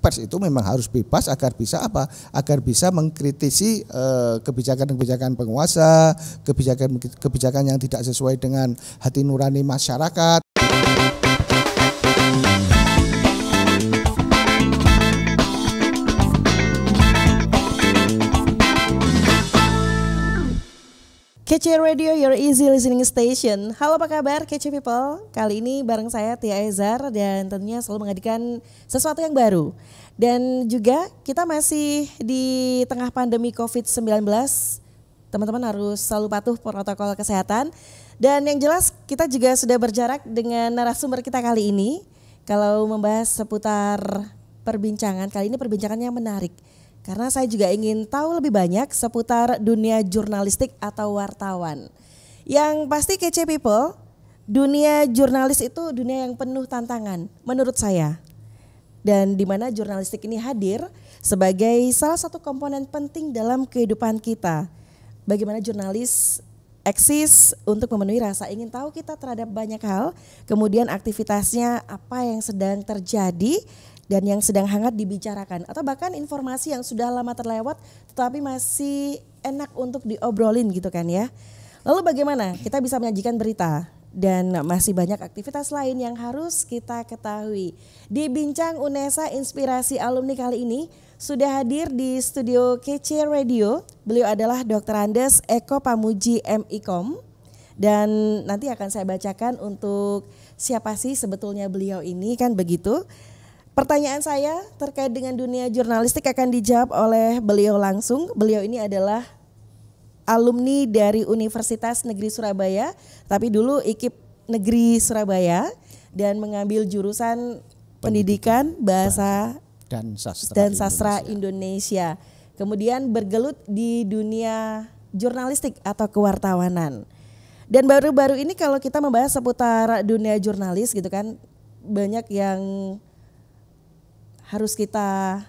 pers itu memang harus bebas agar bisa apa? Agar bisa mengkritisi eh, kebijakan-kebijakan penguasa, kebijakan-kebijakan yang tidak sesuai dengan hati nurani masyarakat Kece Radio, your easy listening station. Halo apa kabar Kece People? Kali ini bareng saya Tia Ezar dan tentunya selalu menghadirkan sesuatu yang baru. Dan juga kita masih di tengah pandemi COVID-19. Teman-teman harus selalu patuh protokol kesehatan. Dan yang jelas kita juga sudah berjarak dengan narasumber kita kali ini. Kalau membahas seputar perbincangan, kali ini perbincangannya yang menarik karena saya juga ingin tahu lebih banyak seputar dunia jurnalistik atau wartawan. Yang pasti kece people, dunia jurnalis itu dunia yang penuh tantangan menurut saya. Dan di mana jurnalistik ini hadir sebagai salah satu komponen penting dalam kehidupan kita. Bagaimana jurnalis eksis untuk memenuhi rasa ingin tahu kita terhadap banyak hal, kemudian aktivitasnya apa yang sedang terjadi dan yang sedang hangat dibicarakan atau bahkan informasi yang sudah lama terlewat tetapi masih enak untuk diobrolin gitu kan ya. Lalu bagaimana kita bisa menyajikan berita dan masih banyak aktivitas lain yang harus kita ketahui. Di Bincang UNESA Inspirasi Alumni kali ini sudah hadir di studio KC Radio. Beliau adalah Dr. Andes Eko Pamuji MIKOM dan nanti akan saya bacakan untuk siapa sih sebetulnya beliau ini kan begitu. Pertanyaan saya terkait dengan dunia jurnalistik akan dijawab oleh beliau langsung. Beliau ini adalah alumni dari Universitas Negeri Surabaya, tapi dulu IKIP Negeri Surabaya dan mengambil jurusan pendidikan bahasa dan sastra, dan sastra Indonesia. Indonesia. Kemudian bergelut di dunia jurnalistik atau kewartawanan. Dan baru-baru ini kalau kita membahas seputar dunia jurnalis gitu kan banyak yang harus kita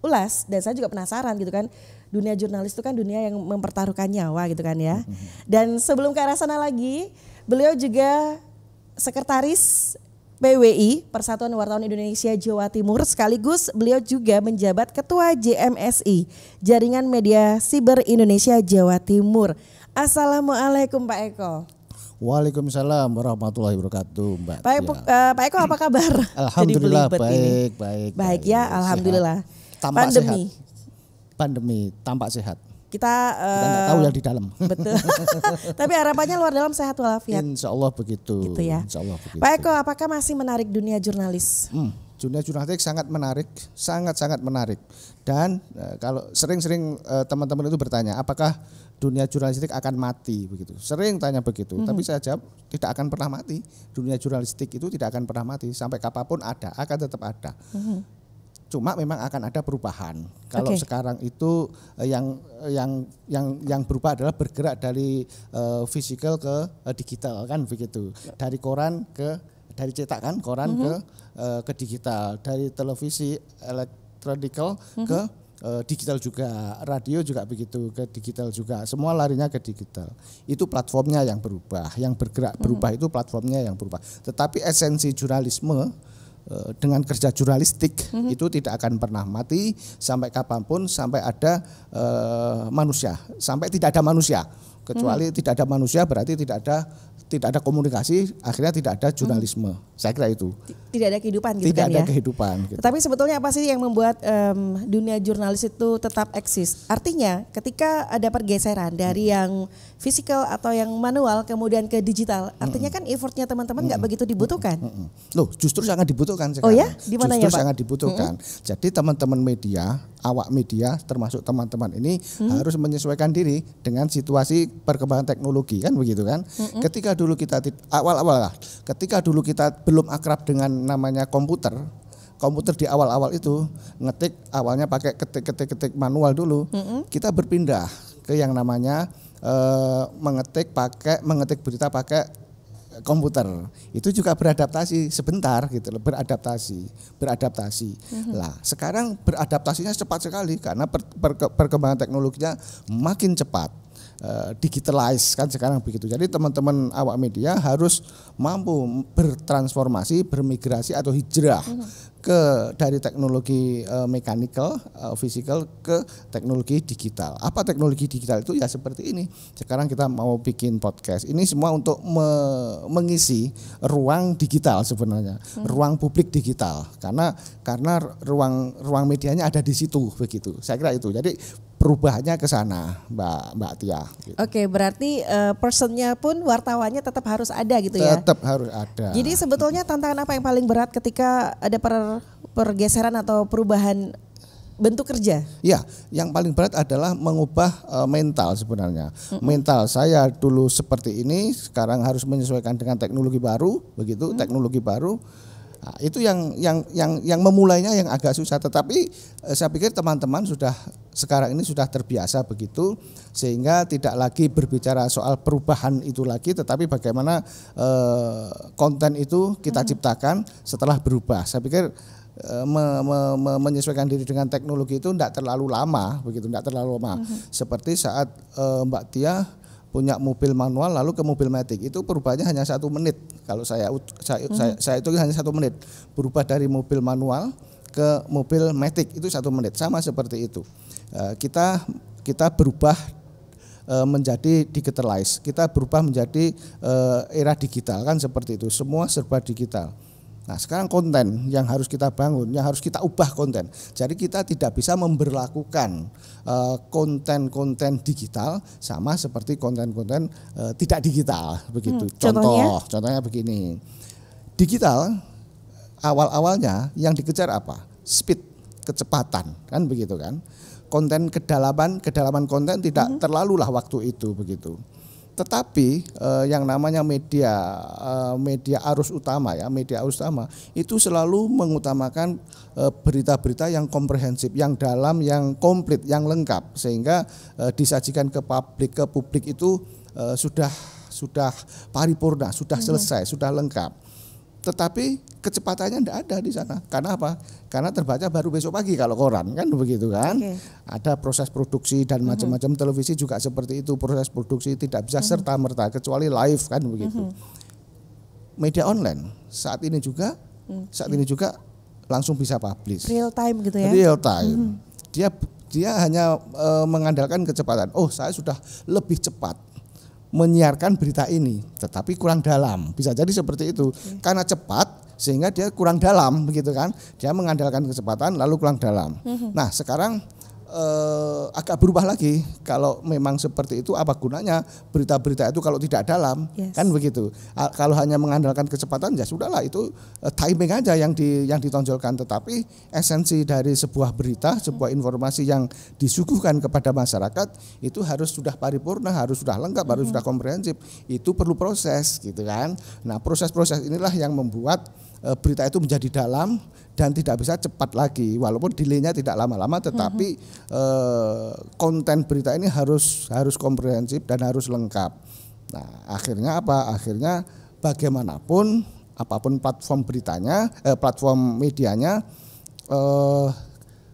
ulas dan saya juga penasaran gitu kan dunia jurnalis itu kan dunia yang mempertaruhkan nyawa gitu kan ya dan sebelum ke arah sana lagi beliau juga sekretaris PWI Persatuan Wartawan Indonesia Jawa Timur sekaligus beliau juga menjabat ketua JMSI Jaringan Media Siber Indonesia Jawa Timur Assalamualaikum Pak Eko Waalaikumsalam warahmatullahi wabarakatuh, Mbak. Pak, Eko, ya. uh, Pak Eko apa kabar? Alhamdulillah baik, baik, baik, baik. ya, baik, alhamdulillah. Tampak Pandemi. Sehat. Pandemi tampak sehat. Kita, uh, tahu yang di dalam. Betul. Tapi harapannya luar dalam sehat walafiat. Insya Allah begitu. Gitu ya. Insya Allah begitu. Pak Eko, apakah masih menarik dunia jurnalis? Hmm, dunia jurnalistik sangat menarik, sangat-sangat menarik. Dan uh, kalau sering-sering uh, teman-teman itu bertanya, apakah dunia jurnalistik akan mati begitu. Sering tanya begitu, mm-hmm. tapi saya jawab tidak akan pernah mati. Dunia jurnalistik itu tidak akan pernah mati sampai kapanpun ada, akan tetap ada. Mm-hmm. Cuma memang akan ada perubahan. Kalau okay. sekarang itu eh, yang yang yang yang berubah adalah bergerak dari uh, eh, physical ke uh, digital kan begitu. Dari koran ke dari cetakan koran mm-hmm. ke uh, ke digital, dari televisi elektronikal mm-hmm. ke Eh, digital juga, radio juga begitu ke digital juga. Semua larinya ke digital. Itu platformnya yang berubah, yang bergerak berubah itu platformnya yang berubah. Tetapi esensi jurnalisme eh, dengan kerja jurnalistik mm-hmm. itu tidak akan pernah mati sampai kapanpun sampai ada uh, manusia sampai tidak ada manusia kecuali mm-hmm. tidak ada manusia berarti tidak ada tidak ada komunikasi, akhirnya tidak ada jurnalisme. Hmm. Saya kira itu. Tidak ada kehidupan gitu Tidak kan ada ya? kehidupan. Gitu. Tapi sebetulnya apa sih yang membuat um, dunia jurnalis itu tetap eksis? Artinya ketika ada pergeseran dari hmm. yang fisikal atau yang manual kemudian ke digital, hmm. artinya hmm. kan effortnya teman-teman nggak hmm. begitu dibutuhkan Hmm. hmm. Loh, justru sangat dibutuhkan sekarang. Oh ya? Di mana ya, Pak? sangat dibutuhkan. Hmm. Jadi teman-teman media, awak media termasuk teman-teman ini hmm. harus menyesuaikan diri dengan situasi perkembangan teknologi kan begitu kan? Hmm. Ketika dulu kita awal-awal lah, ketika dulu kita belum akrab dengan namanya komputer, komputer di awal-awal itu ngetik awalnya pakai ketik-ketik-ketik manual dulu, mm -hmm. kita berpindah ke yang namanya e, mengetik pakai mengetik berita pakai komputer itu juga beradaptasi sebentar gitu loh beradaptasi beradaptasi mm-hmm. lah sekarang beradaptasinya cepat sekali karena per, per, perkembangan teknologinya makin cepat Eh, digitalize kan sekarang begitu. Jadi teman-teman awak media harus mampu bertransformasi, bermigrasi atau hijrah ke dari teknologi uh, mechanical, uh, physical ke teknologi digital. Apa teknologi digital itu ya seperti ini. Sekarang kita mau bikin podcast. Ini semua untuk me mengisi ruang digital sebenarnya, hmm. ruang publik digital. Karena karena ruang ruang medianya ada di situ begitu. Saya kira itu. Jadi berubahnya ke sana, Mbak Mbak Tia. Gitu. Oke, berarti uh, personnya pun wartawannya tetap harus ada gitu tetap ya? Tetap harus ada. Jadi sebetulnya tantangan apa yang paling berat ketika ada per, pergeseran atau perubahan bentuk kerja? Ya, yang paling berat adalah mengubah uh, mental sebenarnya. Hmm. Mental saya dulu seperti ini, sekarang harus menyesuaikan dengan teknologi baru, begitu hmm. teknologi baru Nah, itu yang yang yang yang memulainya yang agak susah, tetapi eh, saya pikir teman-teman sudah sekarang ini sudah terbiasa begitu sehingga tidak lagi berbicara soal perubahan itu lagi, tetapi bagaimana eh, konten itu kita ciptakan setelah berubah. Saya pikir eh, me, me, me, menyesuaikan diri dengan teknologi itu tidak terlalu lama begitu tidak terlalu lama uh mm-hmm. -huh. seperti saat uh, Mbak Tia punya mobil manual lalu ke mobil matic itu perubahannya hanya satu menit kalau saya saya, hmm. saya, saya itu hanya satu menit berubah dari mobil manual ke mobil matic itu satu menit sama seperti itu e, kita kita berubah eh, menjadi digitalized kita berubah menjadi eh, era digital kan seperti itu semua serba digital Nah sekarang konten yang harus kita bangun, yang harus kita ubah konten. Jadi kita tidak bisa memberlakukan eh, konten-konten digital sama seperti konten-konten eh, tidak digital begitu. Hmm, contohnya? Contoh, contohnya begini. Digital awal-awalnya yang dikejar apa? Speed, kecepatan kan begitu kan. Konten kedalaman, kedalaman konten tidak -hmm. terlalu lah waktu itu begitu tetapi eh, yang namanya media eh, media arus utama ya media arus utama itu selalu mengutamakan eh, berita-berita eh, yang komprehensif yang dalam yang komplit yang lengkap sehingga eh, disajikan ke publik ke publik itu eh, sudah sudah paripurna sudah hmm. selesai -hmm. sudah lengkap tetapi kecepatannya tidak ada di sana. Karena apa? Karena terbaca baru besok pagi kalau koran kan begitu kan. Okay. Ada proses produksi dan mhm. macam-macam televisi juga seperti itu. Proses produksi tidak bisa uh-huh. Mhm. serta merta kecuali live kan begitu. Uh-huh. Media online saat ini juga uh-huh. saat ini juga langsung bisa publish. Real time gitu ya. Real time. Uh-huh. Dia dia hanya e, mengandalkan kecepatan. Oh, saya sudah lebih cepat menyiarkan berita ini, tetapi kurang dalam. Bisa jadi seperti itu. Hmm. Karena cepat sehingga dia kurang dalam begitu kan. Dia mengandalkan kecepatan lalu kurang dalam. Hmm. Nah, sekarang eh, agak berubah lagi. Kalau memang seperti itu, apa gunanya berita-berita itu kalau tidak dalam, yes. kan begitu? A, kalau hanya mengandalkan kecepatan, ya sudahlah itu eh, timing aja yang di yang ditonjolkan. Tetapi esensi dari sebuah berita, sebuah hmm. informasi yang disuguhkan kepada masyarakat itu harus sudah paripurna, harus sudah lengkap, harus hmm. sudah komprehensif. Itu perlu proses, gitu kan? Nah, proses-proses inilah yang membuat E, berita itu menjadi dalam dan tidak bisa cepat lagi walaupun delaynya tidak lama-lama tetapi mm-hmm. uh, konten berita ini harus harus komprehensif dan harus lengkap. Nah, akhirnya apa? Akhirnya bagaimanapun apapun platform beritanya, eh, platform medianya eh,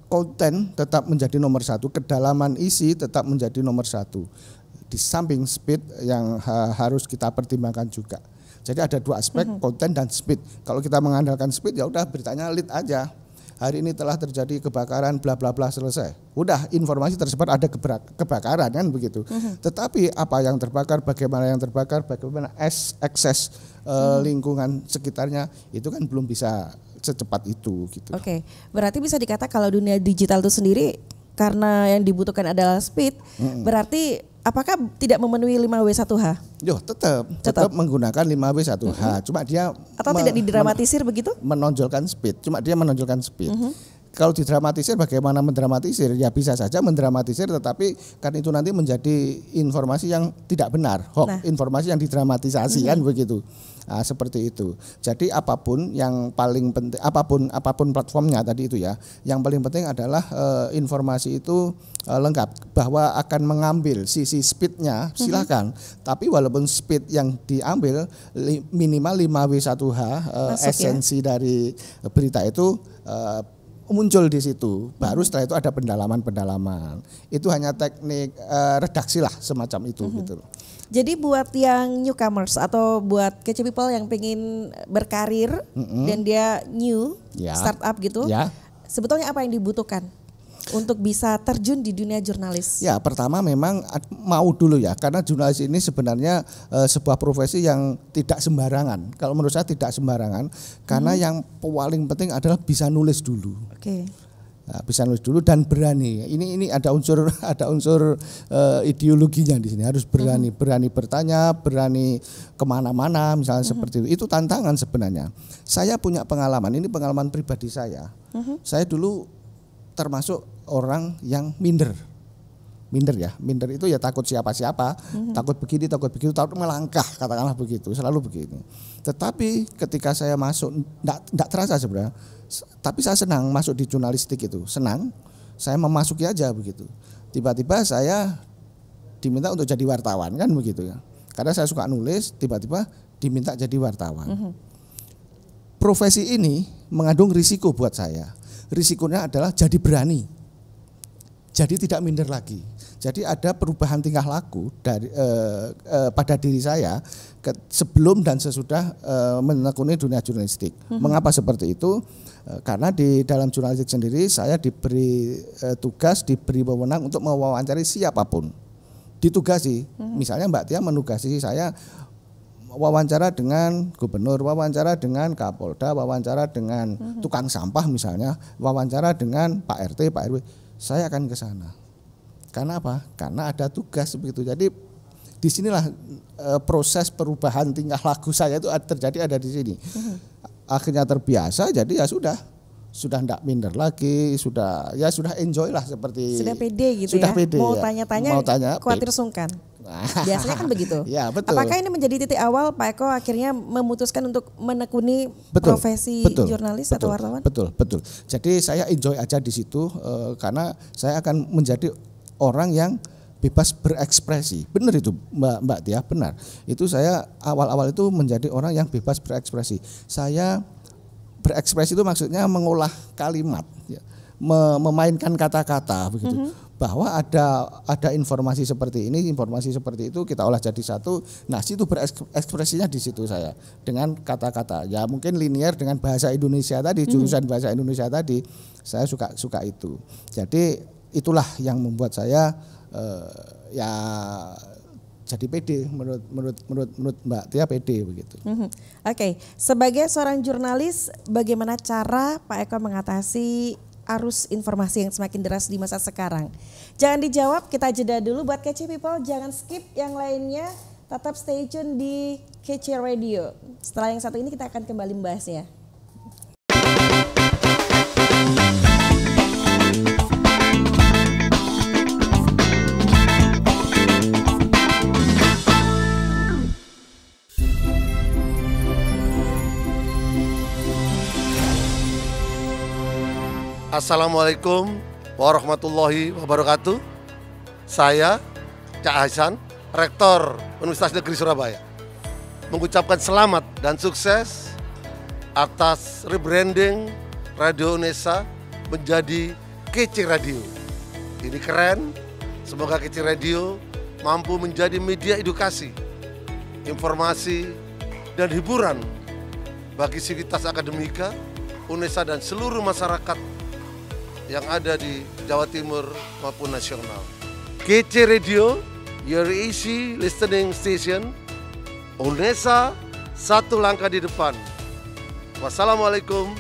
konten tetap menjadi nomor satu, kedalaman isi tetap menjadi nomor satu. Di samping speed yang ha- harus kita pertimbangkan juga. Jadi ada dua aspek mm -hmm. konten dan speed. Kalau kita mengandalkan speed ya udah beritanya lead aja. Hari ini telah terjadi kebakaran bla bla bla selesai. Udah informasi tersebar ada kebakaran kan begitu. Mm -hmm. Tetapi apa yang terbakar, bagaimana yang terbakar, bagaimana akses e, eh, mm. Mm-hmm. lingkungan sekitarnya itu kan belum bisa secepat itu gitu. Oke, okay. berarti bisa dikata kalau dunia digital itu sendiri karena yang dibutuhkan adalah speed, mm -hmm. berarti apakah tidak memenuhi 5W1H? Yo, tetap, tetap, tetap menggunakan 5W1H. Mm -hmm. Cuma dia atau tidak didramatisir men- begitu? Menonjolkan speed, cuma dia menonjolkan speed. Mm -hmm kalau didramatisir bagaimana mendramatisir? Ya bisa saja mendramatisir tetapi kan itu nanti menjadi informasi yang tidak benar, hoax, nah. informasi yang didramatisasi hmm. begitu. Nah, seperti itu. Jadi apapun yang paling penting apapun apapun platformnya tadi itu ya, yang paling penting adalah e, informasi itu e, lengkap bahwa akan mengambil sisi speednya silakan. Hmm. Tapi walaupun speed yang diambil minimal 5W1H eh, ya. esensi ya? dari berita itu muncul di situ. Baru setelah itu ada pendalaman-pendalaman. Itu hanya teknik uh, redaksi lah semacam itu mm -hmm. gitu Jadi buat yang newcomers atau buat kece people yang pengen berkarir mm -hmm. dan dia new, yeah. startup gitu. Ya. Sebetulnya apa yang dibutuhkan? untuk bisa terjun di dunia jurnalis? Ya, pertama memang mau dulu ya, karena jurnalis ini sebenarnya e, sebuah profesi yang tidak sembarangan. Kalau menurut saya tidak sembarangan, karena hmm. yang paling penting adalah bisa nulis dulu. Oke. Okay. Nah, bisa nulis dulu dan berani. Ini ini ada unsur ada unsur uh, ideologinya di sini harus berani, mm -hmm. berani bertanya, berani kemana-mana, misalnya mm -hmm. seperti itu. Itu tantangan sebenarnya. Saya punya pengalaman. Ini pengalaman pribadi saya. Mm -hmm. Saya dulu termasuk orang yang minder minder ya minder itu ya takut siapa-siapa mm-hmm. takut begini takut begitu takut melangkah katakanlah begitu selalu begini tetapi ketika saya masuk tidak terasa sebenarnya tapi saya senang masuk di jurnalistik itu senang saya memasuki aja begitu tiba-tiba saya diminta untuk jadi wartawan kan begitu ya karena saya suka nulis tiba-tiba diminta jadi wartawan mhm. profesi ini mengandung risiko buat saya risikonya adalah jadi berani jadi tidak minder lagi. Jadi ada perubahan tingkah laku dari eh, eh, pada diri saya ke, sebelum dan sesudah eh, menekuni dunia jurnalistik. Mm -hmm. Mengapa seperti itu? Eh, karena di dalam jurnalistik sendiri saya diberi tugas, diberi wewenang untuk mewawancari siapapun. Ditugasi. Mm -hmm. Misalnya Mbak Tia menugasi saya wawancara dengan gubernur, wawancara dengan kapolda, wawancara dengan mm -hmm. tukang sampah misalnya, wawancara dengan Pak RT, Pak RW saya akan ke sana. Karena apa? Karena ada tugas begitu. Jadi disinilah e, eh, proses perubahan tingkah laku saya itu terjadi ada di sini. Akhirnya terbiasa, jadi ya sudah sudah tidak minder lagi, sudah ya sudah enjoy lah seperti sudah pede gitu sudah ya. Pede, mau ya. tanya-tanya, mau tanya, khawatir sungkan. Biasanya kan begitu. ya, betul. Apakah ini menjadi titik awal Pak Eko akhirnya memutuskan untuk menekuni betul, profesi betul, jurnalis betul, atau wartawan? Betul, betul. Jadi saya enjoy aja di situ uh, karena saya akan menjadi orang yang bebas berekspresi. Benar itu Mbak Mbak Tia, benar. Itu saya awal-awal itu menjadi orang yang bebas berekspresi. Saya berekspresi itu maksudnya mengolah kalimat, ya. memainkan kata-kata begitu. Mm -hmm. Bahwa ada ada informasi seperti ini, informasi seperti itu kita olah jadi satu. Nah, situ berekspresinya di situ saya dengan kata-kata. Ya mungkin linear dengan bahasa Indonesia tadi, mhm. jurusan bahasa Indonesia tadi. Saya suka suka itu. Jadi itulah yang membuat saya eh, ya jadi PD menurut menurut menurut menurut Mbak Tia PD begitu. Mm -hmm. Oke, okay. sebagai seorang jurnalis, bagaimana cara Pak Eko mengatasi arus informasi yang semakin deras di masa sekarang? Jangan dijawab, kita jeda dulu buat kece people, jangan skip yang lainnya, tetap stay tune di kece radio. Setelah yang satu ini kita akan kembali membahasnya. Assalamualaikum warahmatullahi wabarakatuh. Saya Cak Hasan, Rektor Universitas Negeri Surabaya. Mengucapkan selamat dan sukses atas rebranding Radio Unesa menjadi Kece Radio. Ini keren, semoga Kece Radio mampu menjadi media edukasi, informasi, dan hiburan bagi sivitas akademika, UNESA dan seluruh masyarakat yang ada di Jawa Timur maupun nasional. KC Radio, your easy listening station, UNESA, satu langkah di depan. Wassalamualaikum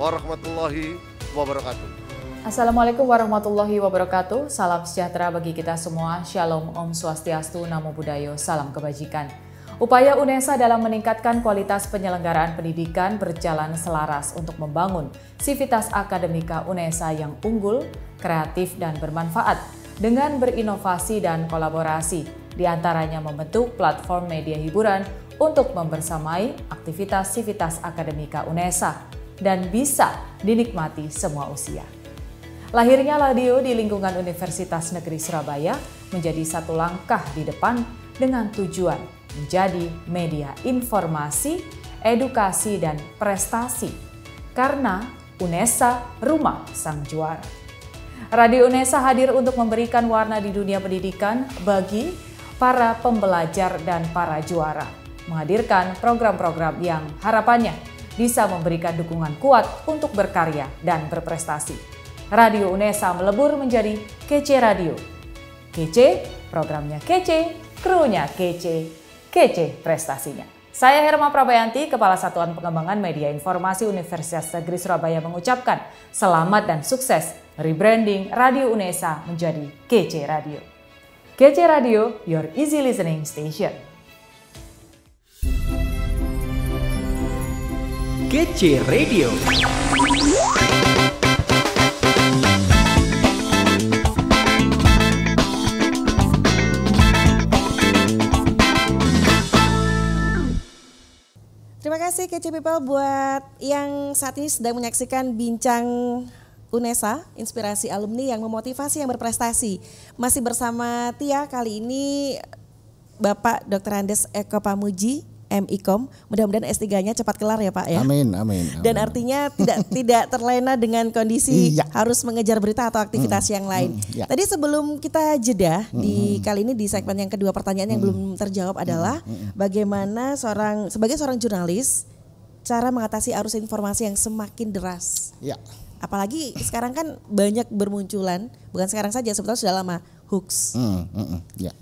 warahmatullahi wabarakatuh. Assalamualaikum warahmatullahi wabarakatuh. Salam sejahtera bagi kita semua. Shalom, Om Swastiastu, Namo Buddhaya, salam kebajikan. Upaya UNESA dalam meningkatkan kualitas penyelenggaraan pendidikan berjalan selaras untuk membangun sivitas akademika UNESA yang unggul, kreatif, dan bermanfaat dengan berinovasi dan kolaborasi, diantaranya membentuk platform media hiburan untuk membersamai aktivitas sivitas akademika UNESA dan bisa dinikmati semua usia. Lahirnya Ladio di lingkungan Universitas Negeri Surabaya menjadi satu langkah di depan dengan tujuan menjadi media informasi, edukasi, dan prestasi karena UNESA Rumah Sang Juara. Radio UNESA hadir untuk memberikan warna di dunia pendidikan bagi para pembelajar dan para juara, menghadirkan program-program yang harapannya bisa memberikan dukungan kuat untuk berkarya dan berprestasi. Radio UNESA melebur menjadi Kece Radio. Kece, programnya kece, krunya kece kece prestasinya. Saya Herma Prabayanti, Kepala Satuan Pengembangan Media Informasi Universitas Negeri Surabaya mengucapkan selamat dan sukses rebranding Radio UNESA menjadi KC Radio. KC Radio, your easy listening station. KC Radio. kasih Kece People buat yang saat ini sedang menyaksikan bincang UNESA, inspirasi alumni yang memotivasi yang berprestasi. Masih bersama Tia kali ini Bapak Dr. Andes Eko Pamuji, MIKOM. Mudah-mudahan S3-nya cepat kelar ya Pak ya. Amin, amin. amin. Dan artinya tidak tidak terlena dengan kondisi iya. harus mengejar berita atau aktivitas hmm, yang lain. Hmm, ya. Tadi sebelum kita jeda hmm. di kali ini di segmen yang kedua pertanyaan yang belum terjawab adalah bagaimana seorang sebagai seorang jurnalis cara mengatasi arus informasi yang semakin deras. Ya. Apalagi sekarang kan banyak bermunculan, bukan sekarang saja sebetulnya sudah lama hoax. Hmm, hmm, ya.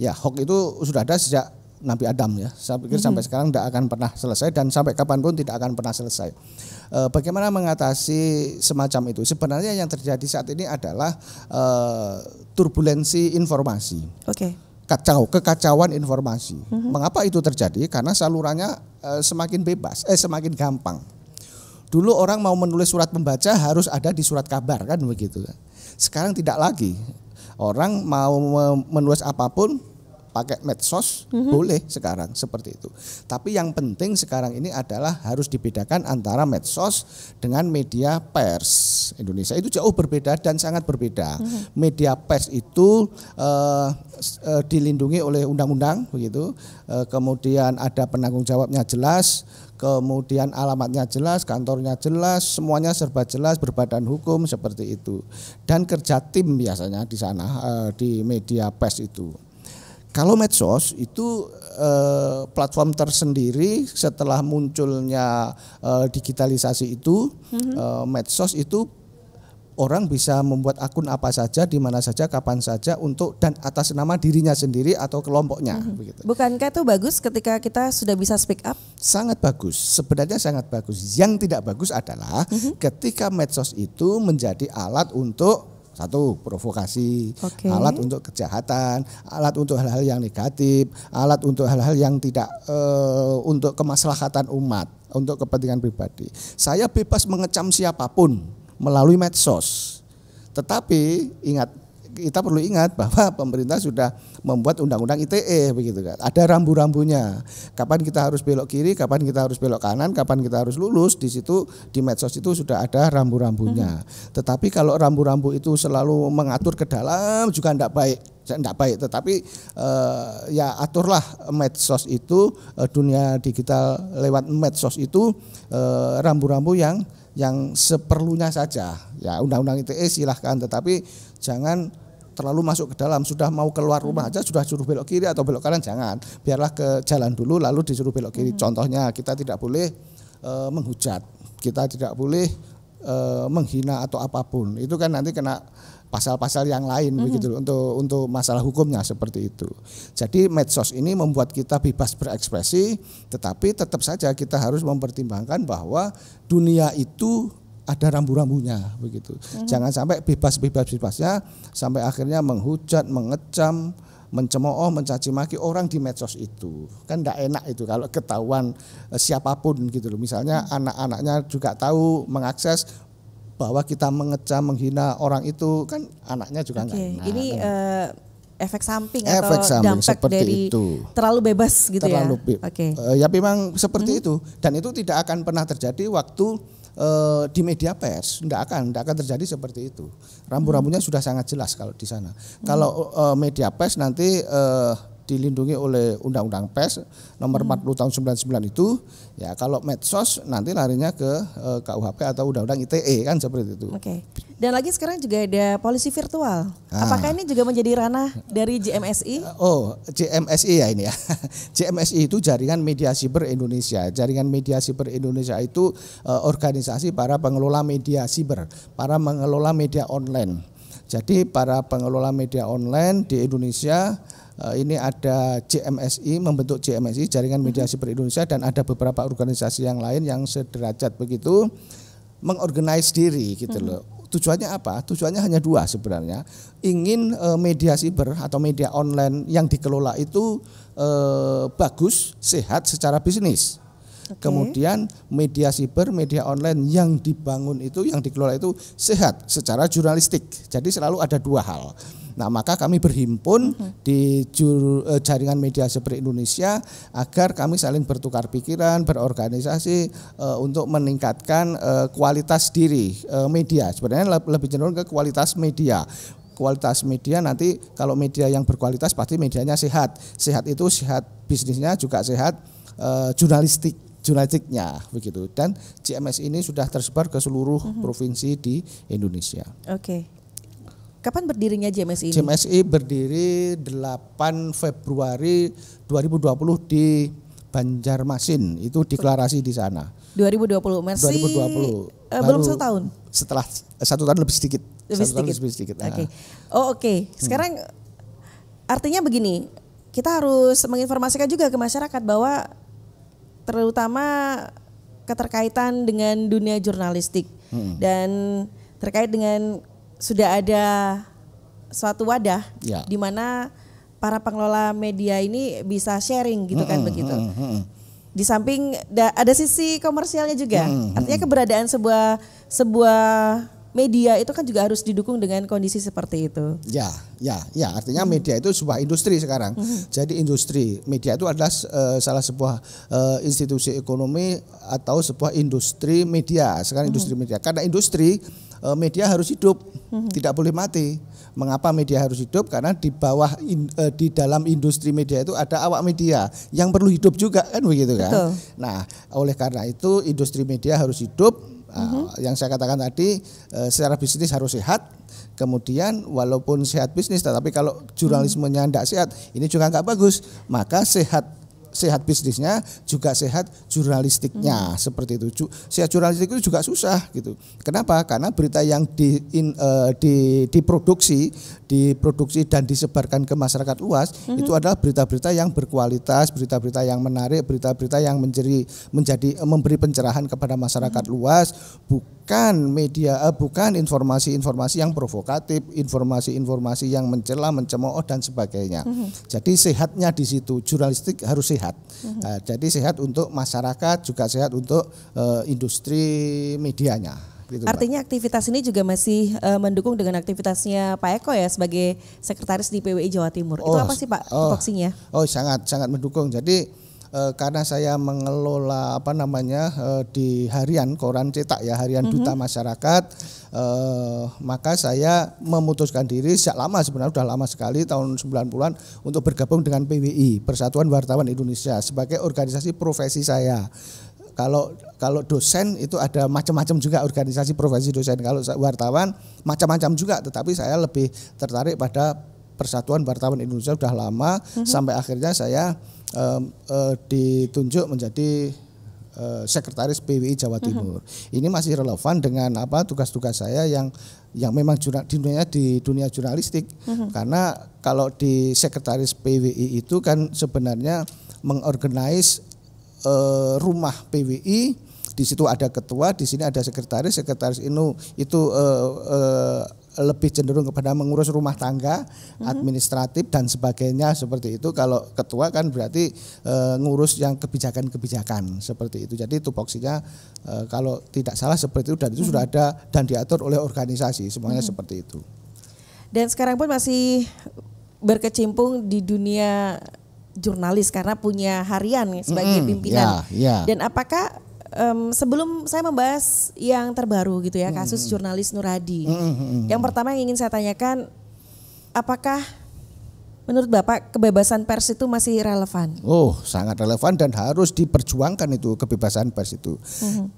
Ya, hoax itu sudah ada sejak Nabi Adam ya. Saya pikir hmm sampai sekarang tidak akan pernah selesai dan sampai kapanpun tidak akan pernah selesai. E, bagaimana mengatasi semacam itu? Sebenarnya yang terjadi saat ini adalah e, turbulensi informasi. Oke. Okay kacau kekacauan informasi. hmm Mengapa itu terjadi? Karena salurannya e, semakin bebas, eh semakin gampang. Dulu orang mau menulis surat pembaca harus ada di surat kabar kan begitu. Sekarang tidak lagi. Orang mau menulis apapun pakai medsos mm-hmm. boleh sekarang seperti itu. Tapi yang penting sekarang ini adalah harus dibedakan antara medsos dengan media pers Indonesia itu jauh berbeda dan sangat berbeda. Mm-hmm. Media pers itu uh, uh, dilindungi oleh undang-undang begitu, uh, kemudian ada penanggung jawabnya jelas, kemudian alamatnya jelas, kantornya jelas, semuanya serba jelas, berbadan hukum seperti itu. Dan kerja tim biasanya di sana di media pers itu. Kalau medsos itu eh, platform tersendiri setelah munculnya eh, digitalisasi itu, mhm. eh, medsos itu orang bisa membuat akun apa saja, di mana saja, kapan saja untuk dan atas nama dirinya sendiri atau kelompoknya. Mhm. Begitu. Bukankah itu bagus ketika kita sudah bisa speak up? Sangat bagus, sebenarnya sangat bagus. Yang tidak bagus adalah mhm. ketika medsos itu menjadi alat untuk satu, provokasi, okay. alat untuk kejahatan, alat untuk hal-hal yang negatif, alat untuk hal-hal yang tidak e, untuk kemaslahatan umat, untuk kepentingan pribadi. Saya bebas mengecam siapapun melalui medsos. Tetapi ingat kita perlu ingat bahwa pemerintah sudah membuat undang-undang ITE begitu kan. Ada rambu-rambunya. Kapan kita harus belok kiri, kapan kita harus belok kanan, kapan kita harus lulus di situ di medsos itu sudah ada rambu-rambunya. Hmm. Tetapi kalau rambu-rambu itu selalu mengatur ke dalam juga tidak baik tidak baik tetapi eh, ya aturlah medsos itu eh, dunia digital lewat medsos itu rambu eh, rambu-rambu yang yang seperlunya saja ya undang-undang ITE silahkan tetapi jangan terlalu masuk ke dalam sudah mau keluar rumah aja sudah suruh belok kiri atau belok kanan jangan biarlah ke jalan dulu lalu disuruh belok kiri hmm. contohnya kita tidak boleh e, menghujat kita tidak boleh e, menghina atau apapun itu kan nanti kena pasal-pasal yang lain mm-hmm. begitu untuk untuk masalah hukumnya seperti itu. Jadi medsos ini membuat kita bebas berekspresi, tetapi tetap saja kita harus mempertimbangkan bahwa dunia itu ada rambu-rambunya begitu. Mm-hmm. Jangan sampai bebas-bebas-bebasnya sampai akhirnya menghujat, mengecam, mencemooh, mencaci maki orang di medsos itu. Kan tidak enak itu kalau ketahuan eh, siapapun gitu loh. Misalnya hmm. anak-anaknya juga tahu mengakses bahwa kita mengecam, menghina orang itu kan anaknya juga enggak okay. enak. Ini uh, efek samping efek samping, dampak seperti dari itu. terlalu bebas gitu ya? terlalu ya. Be- Oke. Okay. Uh, eh, ya memang seperti hmm. itu dan itu tidak akan pernah terjadi waktu eh, di media pers tidak akan tidak akan terjadi seperti itu rambu-rambunya sudah sangat jelas kalau di sana hmm. kalau eh, media pers nanti eh, dilindungi oleh Undang-Undang Pers nomor hmm. 40 tahun 99 itu ya kalau medsos nanti larinya ke eh, KUHP atau Undang-Undang ITE kan seperti itu. Oke. Okay. Dan lagi sekarang juga ada polisi virtual. Ah. Apakah ini juga menjadi ranah dari JMSI? Eh, oh, JMSI ya ini ya. JMSI itu Jaringan Media Siber Indonesia. Jaringan Media Siber Indonesia itu eh, organisasi para pengelola media siber, para mengelola media online. Jadi para pengelola media online di Indonesia Eh, ini ada JMSI membentuk JMSI Jaringan mhm. Media Siber Indonesia dan ada beberapa organisasi yang lain yang sederajat begitu mengorganize diri gitu mhm. loh. Tujuannya apa? Tujuannya hanya dua sebenarnya. Ingin eh, media siber atau media online yang dikelola itu eh, bagus, sehat secara bisnis. Okay. Kemudian media siber, media online yang dibangun itu, yang dikelola itu sehat secara jurnalistik. Jadi selalu ada dua hal Nah, maka kami berhimpun hmm. di jur, eh, jaringan media seperti Indonesia agar kami saling bertukar pikiran, berorganisasi eh, untuk meningkatkan eh, kualitas diri eh, media. Sebenarnya lebih cenderung ke kualitas media kualitas media nanti kalau media yang berkualitas pasti medianya sehat sehat itu sehat bisnisnya juga sehat eh, jurnalistik jurnalistiknya begitu dan CMS ini sudah tersebar ke seluruh mm-hmm. provinsi di Indonesia. Oke. Kapan berdirinya JMSI ini? JMSI berdiri 8 Februari 2020 di Banjarmasin. Itu deklarasi di sana. 2020. Mersi 2020. Uh, Baru belum setahun. Setelah satu tahun lebih sedikit. Lebih satu sedikit. lebih sedikit. Oke. Okay. Nah. Oh, oke. Okay. Sekarang hmm. artinya begini, kita harus menginformasikan juga ke masyarakat bahwa terutama keterkaitan dengan dunia jurnalistik hmm. dan terkait dengan sudah ada suatu wadah ya. di mana para pengelola media ini bisa sharing gitu kan hmm, begitu. Hmm, hmm. Di samping ada sisi komersialnya juga. Hmm, Artinya keberadaan sebuah sebuah media itu kan juga harus didukung dengan kondisi seperti itu. Ya, ya, ya. Artinya media itu sebuah industri sekarang. Mm-hmm. Jadi industri media itu adalah eh, salah sebuah eh, institusi ekonomi atau sebuah industri media. Sekarang mm-hmm. industri media. Karena industri eh, media harus hidup, mm-hmm. tidak boleh mati. Mengapa media harus hidup? Karena di bawah in, uh, di dalam industri media itu ada awak media yang perlu hidup juga kan begitu kan. Betul. Nah, oleh karena itu industri media harus hidup Nah, mhm. Yang saya katakan tadi uh, secara bisnis harus sehat. Kemudian walaupun sehat bisnis, tetapi kalau jurnalismenya tidak mhm. sehat, ini juga nggak bagus. Maka sehat sehat bisnisnya juga sehat jurnalistiknya hmm. seperti itu. Sehat jurnalistik itu juga susah gitu. Kenapa? Karena berita yang di in, uh, di diproduksi, diproduksi dan disebarkan ke masyarakat luas hmm. itu adalah berita-berita yang berkualitas, berita-berita yang menarik, berita-berita yang menjadi menjadi eh, memberi pencerahan kepada masyarakat hmm. luas, bukan bukan media eh, bukan informasi-informasi yang provokatif, informasi-informasi yang mencela, mencemooh dan sebagainya. Mm -hmm. Jadi sehatnya di situ jurnalistik harus sehat. Mm -hmm. jadi sehat untuk masyarakat juga sehat untuk eh, industri medianya. Gitu, Artinya Mbak. aktivitas ini juga masih uh, mendukung dengan aktivitasnya Pak Eko ya sebagai sekretaris di PWI Jawa Timur. Oh, Itu apa sih Pak oh, Oh sangat sangat mendukung. Jadi e, karena saya mengelola apa namanya e, di harian koran cetak ya harian mm -hmm. duta masyarakat e, maka saya memutuskan diri sejak lama sebenarnya sudah lama sekali tahun 90-an untuk bergabung dengan PWI Persatuan Wartawan Indonesia sebagai organisasi profesi saya kalau kalau dosen itu ada macam-macam juga organisasi profesi dosen kalau wartawan macam-macam juga tetapi saya lebih tertarik pada Persatuan Wartawan Indonesia sudah lama mm -hmm. sampai akhirnya saya um, uh, ditunjuk menjadi eh, sekretaris PWI Jawa mhm. Timur. Ini masih relevan dengan apa tugas-tugas saya yang yang memang jurnal, di dunia di dunia jurnalistik. Mhm. Karena kalau di sekretaris PWI itu kan sebenarnya mengorganize uh, rumah PWI di situ ada ketua, di sini ada sekretaris, sekretaris itu itu uh, uh, lebih cenderung kepada mengurus rumah tangga, mhm. administratif dan sebagainya seperti itu. Kalau ketua kan berarti e, ngurus yang kebijakan-kebijakan seperti itu. Jadi tupoksinya e, kalau tidak salah seperti itu dan itu hmm. sudah mhm. ada dan diatur oleh organisasi semuanya hmm. seperti itu. Dan sekarang pun masih berkecimpung di dunia jurnalis karena punya harian sebagai hmm, pimpinan. Ya, ya. Dan apakah um, sebelum saya membahas yang terbaru gitu ya kasus hmm. jurnalis Nuradi. Hmm, hmm, hmm, hmm. Yang pertama yang ingin saya tanyakan apakah menurut Bapak kebebasan pers itu masih relevan? Oh, sangat relevan dan harus diperjuangkan itu kebebasan pers itu. Hmm.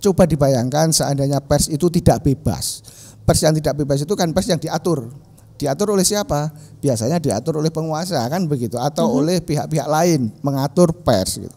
Coba dibayangkan seandainya pers itu tidak bebas. Pers yang tidak bebas itu kan pers yang diatur. Diatur oleh siapa? Biasanya diatur oleh penguasa kan begitu atau mm -hmm. oleh pihak-pihak lain mengatur pers gitu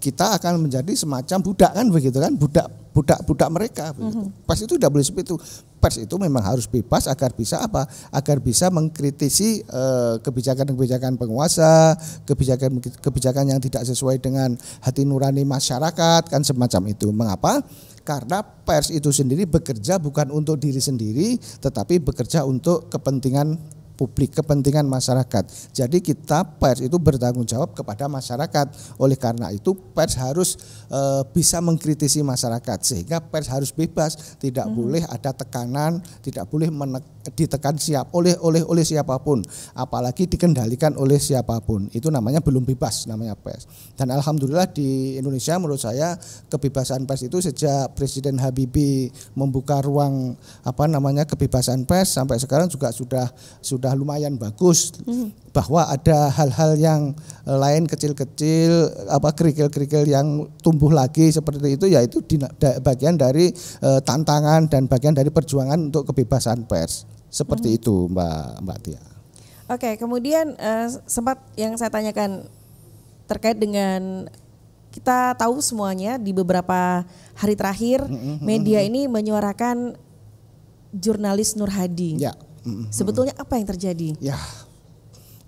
kita akan menjadi semacam budak kan begitu kan budak budak budak mereka begitu. Mm-hmm. Pers itu tidak boleh seperti itu. Pers itu memang harus bebas agar bisa apa? Agar bisa mengkritisi eh, kebijakan-kebijakan penguasa, kebijakan kebijakan yang tidak sesuai dengan hati nurani masyarakat kan semacam itu. Mengapa? Karena pers itu sendiri bekerja bukan untuk diri sendiri, tetapi bekerja untuk kepentingan publik, kepentingan masyarakat. Jadi kita pers itu bertanggung jawab kepada masyarakat. Oleh karena itu pers harus e, bisa mengkritisi masyarakat sehingga pers harus bebas, tidak hmm. boleh ada tekanan, tidak boleh menekan ditekan siap oleh oleh oleh siapapun apalagi dikendalikan oleh siapapun itu namanya belum bebas namanya pers dan alhamdulillah di Indonesia menurut saya kebebasan pers itu sejak Presiden Habibie membuka ruang apa namanya kebebasan pers sampai sekarang juga sudah sudah lumayan bagus hmm. bahwa ada hal-hal yang eh, lain kecil-kecil apa kerikil-kerikil yang tumbuh lagi seperti itu yaitu di, bagian dari eh, tantangan dan bagian dari perjuangan untuk kebebasan pers seperti hmm. itu Mbak Mbak Tia. Oke, okay, kemudian uh, sempat yang saya tanyakan terkait dengan kita tahu semuanya di beberapa hari terakhir hmm, hmm, hmm, media ini menyuarakan jurnalis Nur Hadi. Ya. Sebetulnya apa yang terjadi? Ya,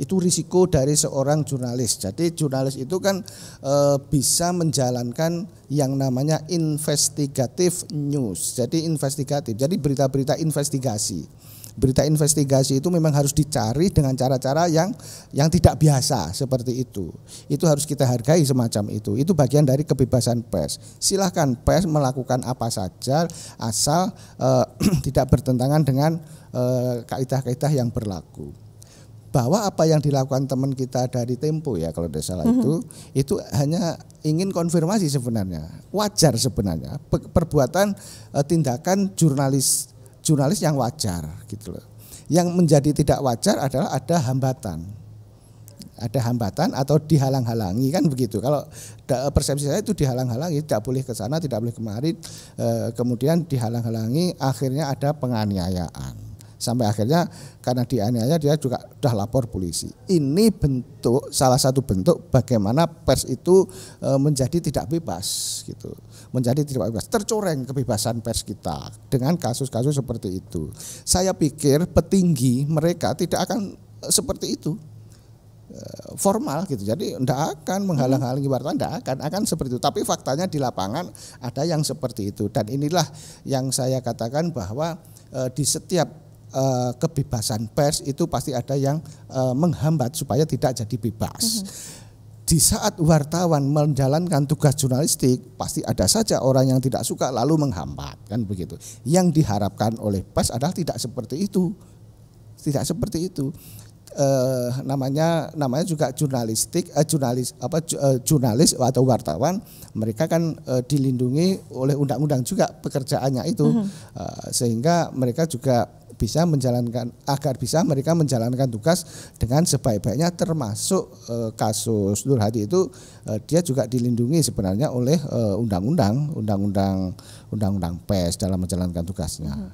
itu risiko dari seorang jurnalis. Jadi jurnalis itu kan e, bisa menjalankan yang namanya investigatif news. Jadi investigatif. Jadi berita-berita investigasi berita investigasi itu memang harus dicari dengan cara-cara yang yang tidak biasa seperti itu. Itu harus kita hargai semacam itu. Itu bagian dari kebebasan pers. Silahkan pers melakukan apa saja asal eh, tidak bertentangan dengan kaidah eh, kaidah-kaidah yang berlaku bahwa apa yang dilakukan teman kita dari Tempo ya kalau tidak salah mm -hmm. itu hanya ingin konfirmasi sebenarnya wajar sebenarnya perbuatan eh, tindakan jurnalis jurnalis yang wajar gitu loh. Yang menjadi tidak wajar adalah ada hambatan. Ada hambatan atau dihalang-halangi kan begitu. Kalau persepsi saya itu dihalang-halangi, tidak boleh ke sana, tidak boleh kemari, eh, kemudian dihalang-halangi, akhirnya ada penganiayaan sampai akhirnya karena dianiaya dia juga sudah lapor polisi. Ini bentuk salah satu bentuk bagaimana pers itu e, menjadi tidak bebas gitu. Menjadi tidak bebas, tercoreng kebebasan pers kita dengan kasus-kasus seperti itu. Saya pikir petinggi mereka tidak akan seperti itu e, formal gitu. Jadi tidak akan menghalang-halangi wartawan, tidak akan akan seperti itu. Tapi faktanya di lapangan ada yang seperti itu dan inilah yang saya katakan bahwa e, di setiap Eh, kebebasan pers itu pasti ada yang eh, menghambat supaya tidak jadi bebas. Mhm. Di saat wartawan menjalankan tugas jurnalistik, pasti ada saja orang yang tidak suka lalu menghambat, kan begitu. Yang diharapkan oleh pers adalah tidak seperti itu, tidak seperti itu. Eh, namanya namanya juga jurnalistik eh, jurnalis apa eh, jurnalis atau wartawan mereka kan eh, dilindungi oleh undang-undang juga pekerjaannya itu uh-huh. eh, sehingga mereka juga bisa menjalankan agar bisa mereka menjalankan tugas dengan sebaik-baiknya termasuk e, kasus Hadi itu e, dia juga dilindungi sebenarnya oleh eh, undang-undang undang-undang undang-undang pes dalam menjalankan tugasnya. Hmm.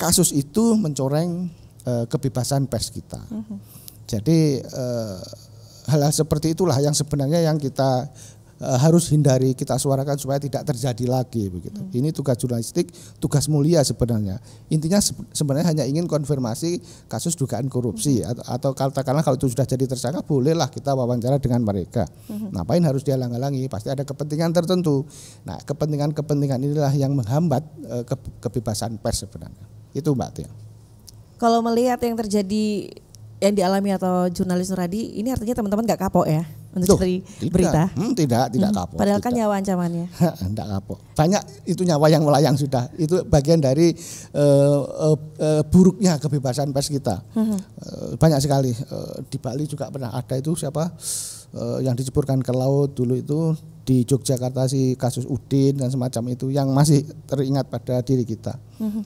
Kasus itu mencoreng e, kebebasan pers kita. Hmm. Jadi hal-hal seperti itulah yang sebenarnya yang kita Eh, harus hindari kita suarakan supaya tidak terjadi lagi begitu. Hmm. Ini tugas jurnalistik, tugas mulia sebenarnya. Intinya sebenarnya hanya ingin konfirmasi kasus dugaan korupsi hmm. atau, atau katakanlah kalau itu sudah jadi tersangka bolehlah kita wawancara dengan mereka. Hmm. Ngapain harus dihalang-halangi? Pasti ada kepentingan tertentu. Nah, kepentingan-kepentingan inilah yang menghambat eh, ke, kebebasan pers sebenarnya. Itu Mbak Tia. Kalau melihat yang terjadi yang dialami atau jurnalis Nuradi, ini artinya teman-teman nggak kapok ya? untuk Tuh, cari tidak. berita? Hmm, tidak, tidak hmm, kapok. Padahal kan nyawa ancamannya. tidak kapok. Banyak itu nyawa yang melayang sudah. Itu bagian dari uh, uh, uh, buruknya kebebasan pers kita. Hmm. Uh, banyak sekali. Uh, di Bali juga pernah ada itu siapa? Uh, eh, yang diceburkan ke laut dulu itu di Yogyakarta si kasus Udin dan semacam itu yang masih teringat pada diri kita. Mm-hmm.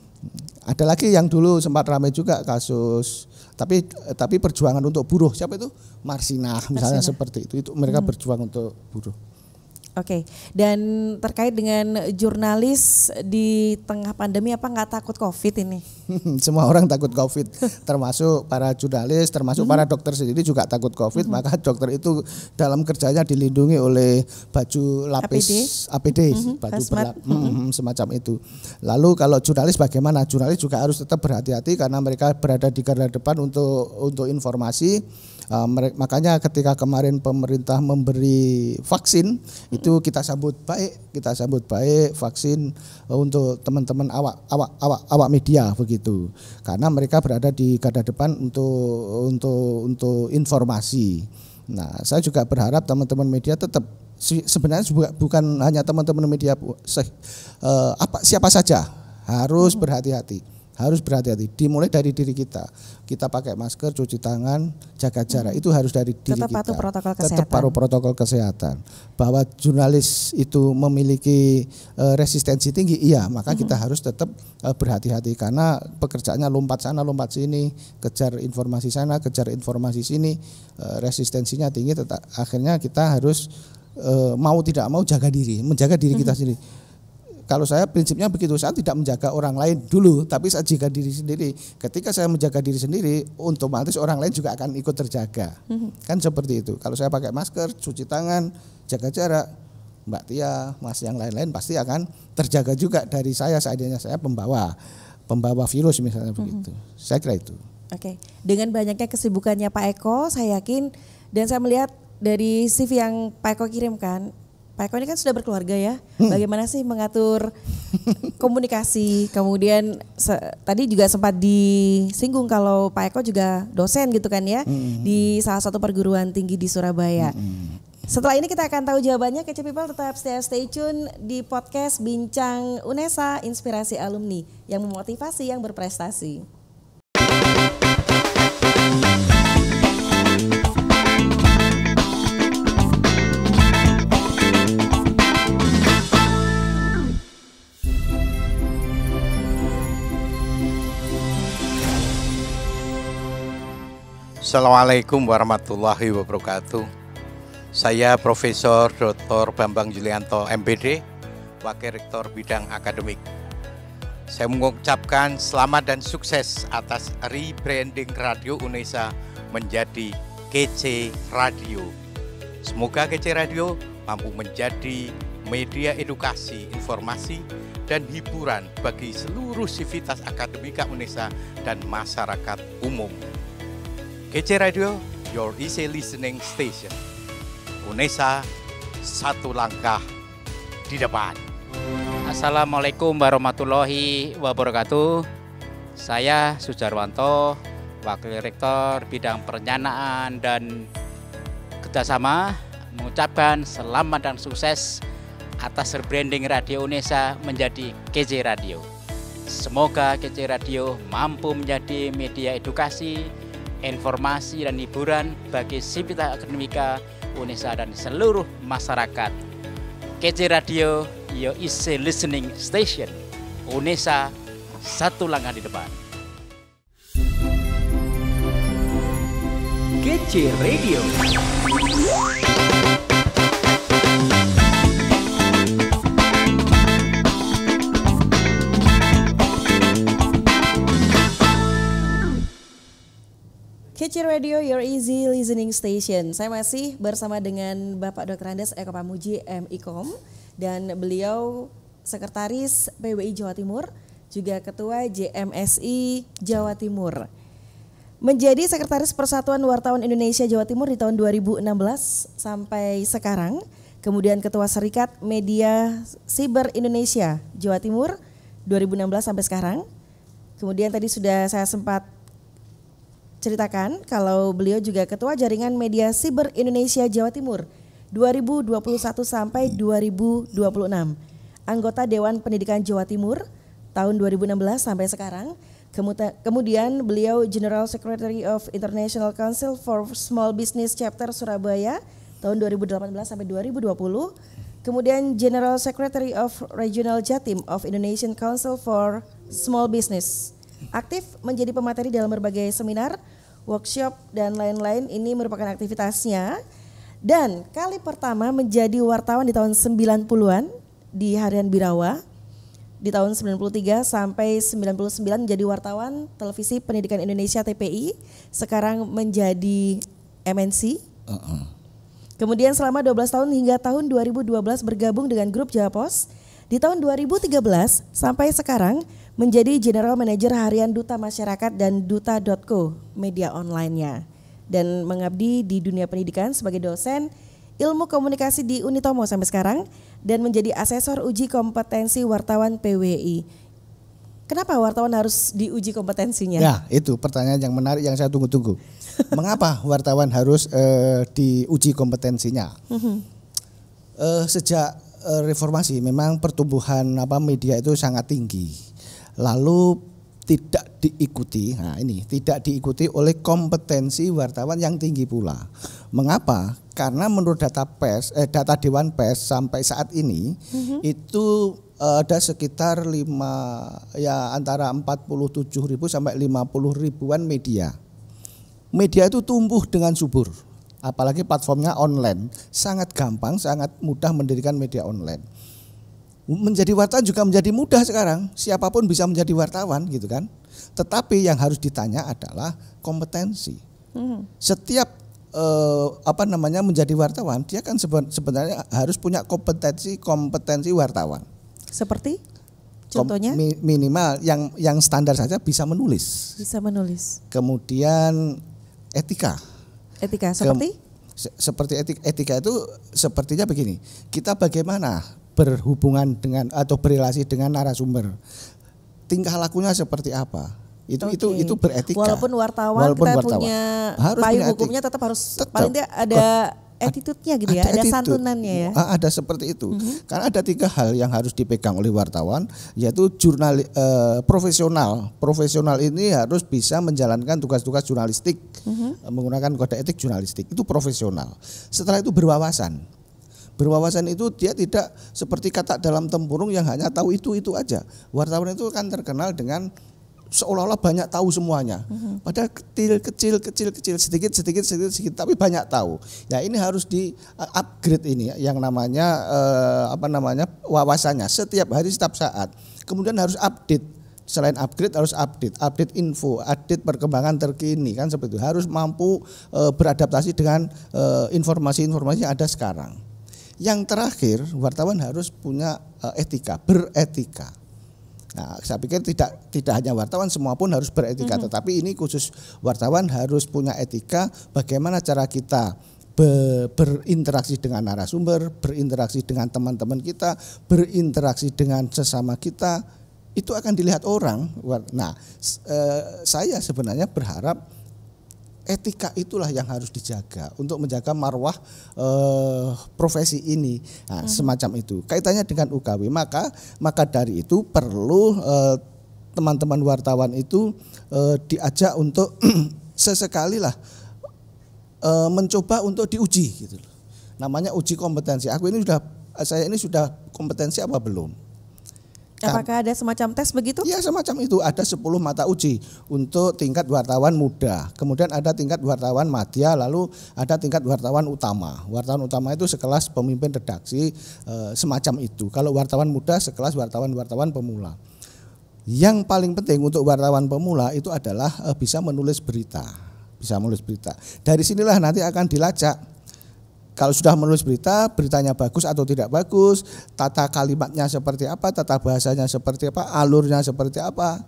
Ada lagi yang dulu sempat ramai juga kasus tapi tapi perjuangan untuk buruh siapa itu Marsinah misalnya Marsinah. seperti itu itu mereka mm-hmm. berjuang untuk buruh. Oke, okay. dan terkait dengan jurnalis di tengah pandemi apa nggak takut COVID ini? Semua orang takut COVID, termasuk para jurnalis, termasuk hmm. para dokter sendiri juga takut COVID. Hmm. Maka dokter itu dalam kerjanya dilindungi oleh baju lapis APD, APD hmm. baju berlap, hmm. Hmm, hmm. semacam itu. Lalu kalau jurnalis bagaimana? Jurnalis juga harus tetap berhati-hati karena mereka berada di garda depan untuk untuk informasi. Uh, makanya ketika kemarin pemerintah memberi vaksin itu kita sambut baik, kita sambut baik vaksin eh, untuk teman-teman awak awak awak awak media begitu. Karena mereka berada di garda depan untuk untuk untuk informasi. Nah, saya juga berharap teman-teman media tetap sebenarnya bukan hanya teman-teman media eh, apa siapa saja harus berhati-hati harus berhati-hati. Dimulai dari diri kita. Kita pakai masker, cuci tangan, jaga jarak. Hmm. Itu harus dari diri Tetap kita. Patuh protokol kesehatan. Tetap patuh protokol kesehatan. Bahwa jurnalis itu memiliki uh, resistensi tinggi, iya. Maka hmm. kita harus tetap uh, berhati-hati karena pekerjaannya lompat sana, lompat sini, kejar informasi sana, kejar informasi sini, uh, resistensinya tinggi. Tetap akhirnya kita harus uh, mau tidak mau jaga diri, menjaga diri hmm. kita sendiri kalau saya prinsipnya begitu, saya tidak menjaga orang lain dulu, tapi saya jaga diri sendiri. Ketika saya menjaga diri sendiri, untuk otomatis orang lain juga akan ikut terjaga. Mhm. Kan seperti itu. Kalau saya pakai masker, cuci tangan, jaga jarak, Mbak Tia, Mas yang lain-lain pasti akan terjaga juga dari saya seadanya saya pembawa pembawa virus misalnya mhm. begitu. Saya kira itu. Oke. Dengan banyaknya kesibukannya Pak Eko, saya yakin dan saya melihat dari CV yang Pak Eko kirimkan, Pak Eko ini kan sudah berkeluarga ya. Hmm. Bagaimana sih mengatur komunikasi? Kemudian tadi juga sempat disinggung kalau Pak Eko juga dosen gitu kan ya hmm. di salah satu perguruan tinggi di Surabaya. Hmm. Setelah ini kita akan tahu jawabannya. Kece People tetap stay, stay tune di podcast Bincang Unesa Inspirasi Alumni yang memotivasi yang berprestasi. Assalamualaikum warahmatullahi wabarakatuh. Saya Profesor Dr. Bambang Julianto MPD, Wakil Rektor Bidang Akademik. Saya mengucapkan selamat dan sukses atas rebranding Radio Unesa menjadi KC Radio. Semoga KC Radio mampu menjadi media edukasi, informasi, dan hiburan bagi seluruh sivitas akademika Unesa dan masyarakat umum. Kece Radio, your easy listening station. UNESA, satu langkah di depan. Assalamualaikum warahmatullahi wabarakatuh. Saya Sujarwanto, Wakil Rektor Bidang Perencanaan dan Kerjasama mengucapkan selamat dan sukses atas rebranding Radio UNESA menjadi KJ Radio. Semoga KC Radio mampu menjadi media edukasi informasi dan hiburan bagi Sipita Akademika Unesa dan seluruh masyarakat. KC Radio, yo isi listening station. Unesa, satu langkah di depan. KC Radio. Kecil Radio, your easy listening station. Saya masih bersama dengan Bapak Dr. Andes Eko Pamuji, MIKOM, dan beliau Sekretaris PWI Jawa Timur, juga Ketua JMSI Jawa Timur. Menjadi Sekretaris Persatuan Wartawan Indonesia Jawa Timur di tahun 2016 sampai sekarang, kemudian Ketua Serikat Media Siber Indonesia Jawa Timur 2016 sampai sekarang. Kemudian tadi sudah saya sempat ceritakan kalau beliau juga ketua jaringan media siber Indonesia Jawa Timur 2021 sampai 2026. Anggota Dewan Pendidikan Jawa Timur tahun 2016 sampai sekarang. Kemudian beliau General Secretary of International Council for Small Business Chapter Surabaya tahun 2018 sampai 2020. Kemudian General Secretary of Regional Jatim of Indonesian Council for Small Business. Aktif menjadi pemateri dalam berbagai seminar, workshop dan lain-lain ini merupakan aktivitasnya. Dan kali pertama menjadi wartawan di tahun 90-an di Harian Birawa. Di tahun 93 sampai 99 menjadi wartawan Televisi Pendidikan Indonesia TPI. Sekarang menjadi MNC. Uh -uh. Kemudian selama 12 tahun hingga tahun 2012 bergabung dengan grup Jawa Pos. Di tahun 2013 sampai sekarang menjadi General Manager Harian Duta Masyarakat dan Duta.co media online-nya dan mengabdi di dunia pendidikan sebagai dosen ilmu komunikasi di Unitomo sampai sekarang dan menjadi asesor uji kompetensi wartawan PWI. Kenapa wartawan harus diuji kompetensinya? Ya, itu pertanyaan yang menarik yang saya tunggu-tunggu. Mengapa wartawan harus uh, diuji kompetensinya? uh, sejak uh, reformasi memang pertumbuhan apa media itu sangat tinggi lalu tidak diikuti, nah ini tidak diikuti oleh kompetensi wartawan yang tinggi pula. Mengapa? Karena menurut data pers, eh, data Dewan Pers sampai saat ini mm-hmm. itu eh, ada sekitar lima ya antara 47 ribu sampai 50 ribuan media. Media itu tumbuh dengan subur, apalagi platformnya online, sangat gampang, sangat mudah mendirikan media online menjadi wartawan juga menjadi mudah sekarang. Siapapun bisa menjadi wartawan gitu kan. Tetapi yang harus ditanya adalah kompetensi. Hmm. Setiap eh, apa namanya menjadi wartawan, dia kan sebenarnya harus punya kompetensi kompetensi wartawan. Seperti contohnya Kom, minimal yang yang standar saja bisa menulis. Bisa menulis. Kemudian etika. Etika seperti Kem, seperti etika, etika itu sepertinya begini. Kita bagaimana berhubungan dengan atau berrelasi dengan narasumber. Tingkah lakunya seperti apa? itu okay. itu itu beretika. Walaupun wartawan Walaupun kita wartawan. punya harus payung punya hukumnya tetap harus tetap. paling tidak ada attitude-nya gitu ada ya, ada santunannya ya. Ah, ada seperti itu. Mm -hmm. Karena ada tiga hal yang harus dipegang oleh wartawan yaitu jurnal uh, eh, profesional. Profesional ini harus bisa menjalankan tugas-tugas jurnalistik mm -hmm. menggunakan kode etik jurnalistik. Itu profesional. Setelah itu berwawasan Berwawasan itu dia tidak seperti kata dalam tempurung yang hanya tahu itu-itu aja. Wartawan itu kan terkenal dengan seolah-olah banyak tahu semuanya. Mm-hmm. Padahal kecil, kecil, kecil, kecil, sedikit, sedikit, sedikit, sedikit, tapi banyak tahu. Ya ini harus di uh, upgrade ini yang namanya eh, apa namanya wawasannya setiap hari, setiap saat. Kemudian harus update. Selain upgrade harus update, update info, update perkembangan terkini kan seperti itu. Harus mampu e, beradaptasi dengan informasi-informasi e, yang ada sekarang. Yang terakhir, wartawan harus punya eh, etika, beretika. Nah, saya pikir tidak tidak hanya wartawan semua pun harus beretika, mm -hmm. tetapi ini khusus wartawan harus punya etika bagaimana cara kita be, berinteraksi dengan narasumber, berinteraksi dengan teman-teman kita, berinteraksi dengan sesama kita, itu akan dilihat orang. Nah, eh, saya sebenarnya berharap etika itulah yang harus dijaga untuk menjaga marwah eh, profesi ini nah, hmm. semacam itu kaitannya dengan UKW maka maka dari itu perlu teman eh, teman-teman wartawan itu eh, diajak untuk sesekali lah eh, mencoba untuk diuji gitu namanya uji kompetensi aku ini sudah saya ini sudah kompetensi apa belum Apakah kan. ada semacam tes begitu? Ya semacam itu ada 10 mata uji untuk tingkat wartawan muda. Kemudian ada tingkat wartawan madya, lalu ada tingkat wartawan utama. Wartawan utama itu sekelas pemimpin redaksi e, semacam itu. Kalau wartawan muda sekelas wartawan-wartawan pemula. Yang paling penting untuk wartawan pemula itu adalah e, bisa menulis berita, bisa menulis berita. Dari sinilah nanti akan dilacak kalau sudah menulis berita, beritanya bagus atau tidak bagus, tata kalimatnya seperti apa, tata bahasanya seperti apa, alurnya seperti apa.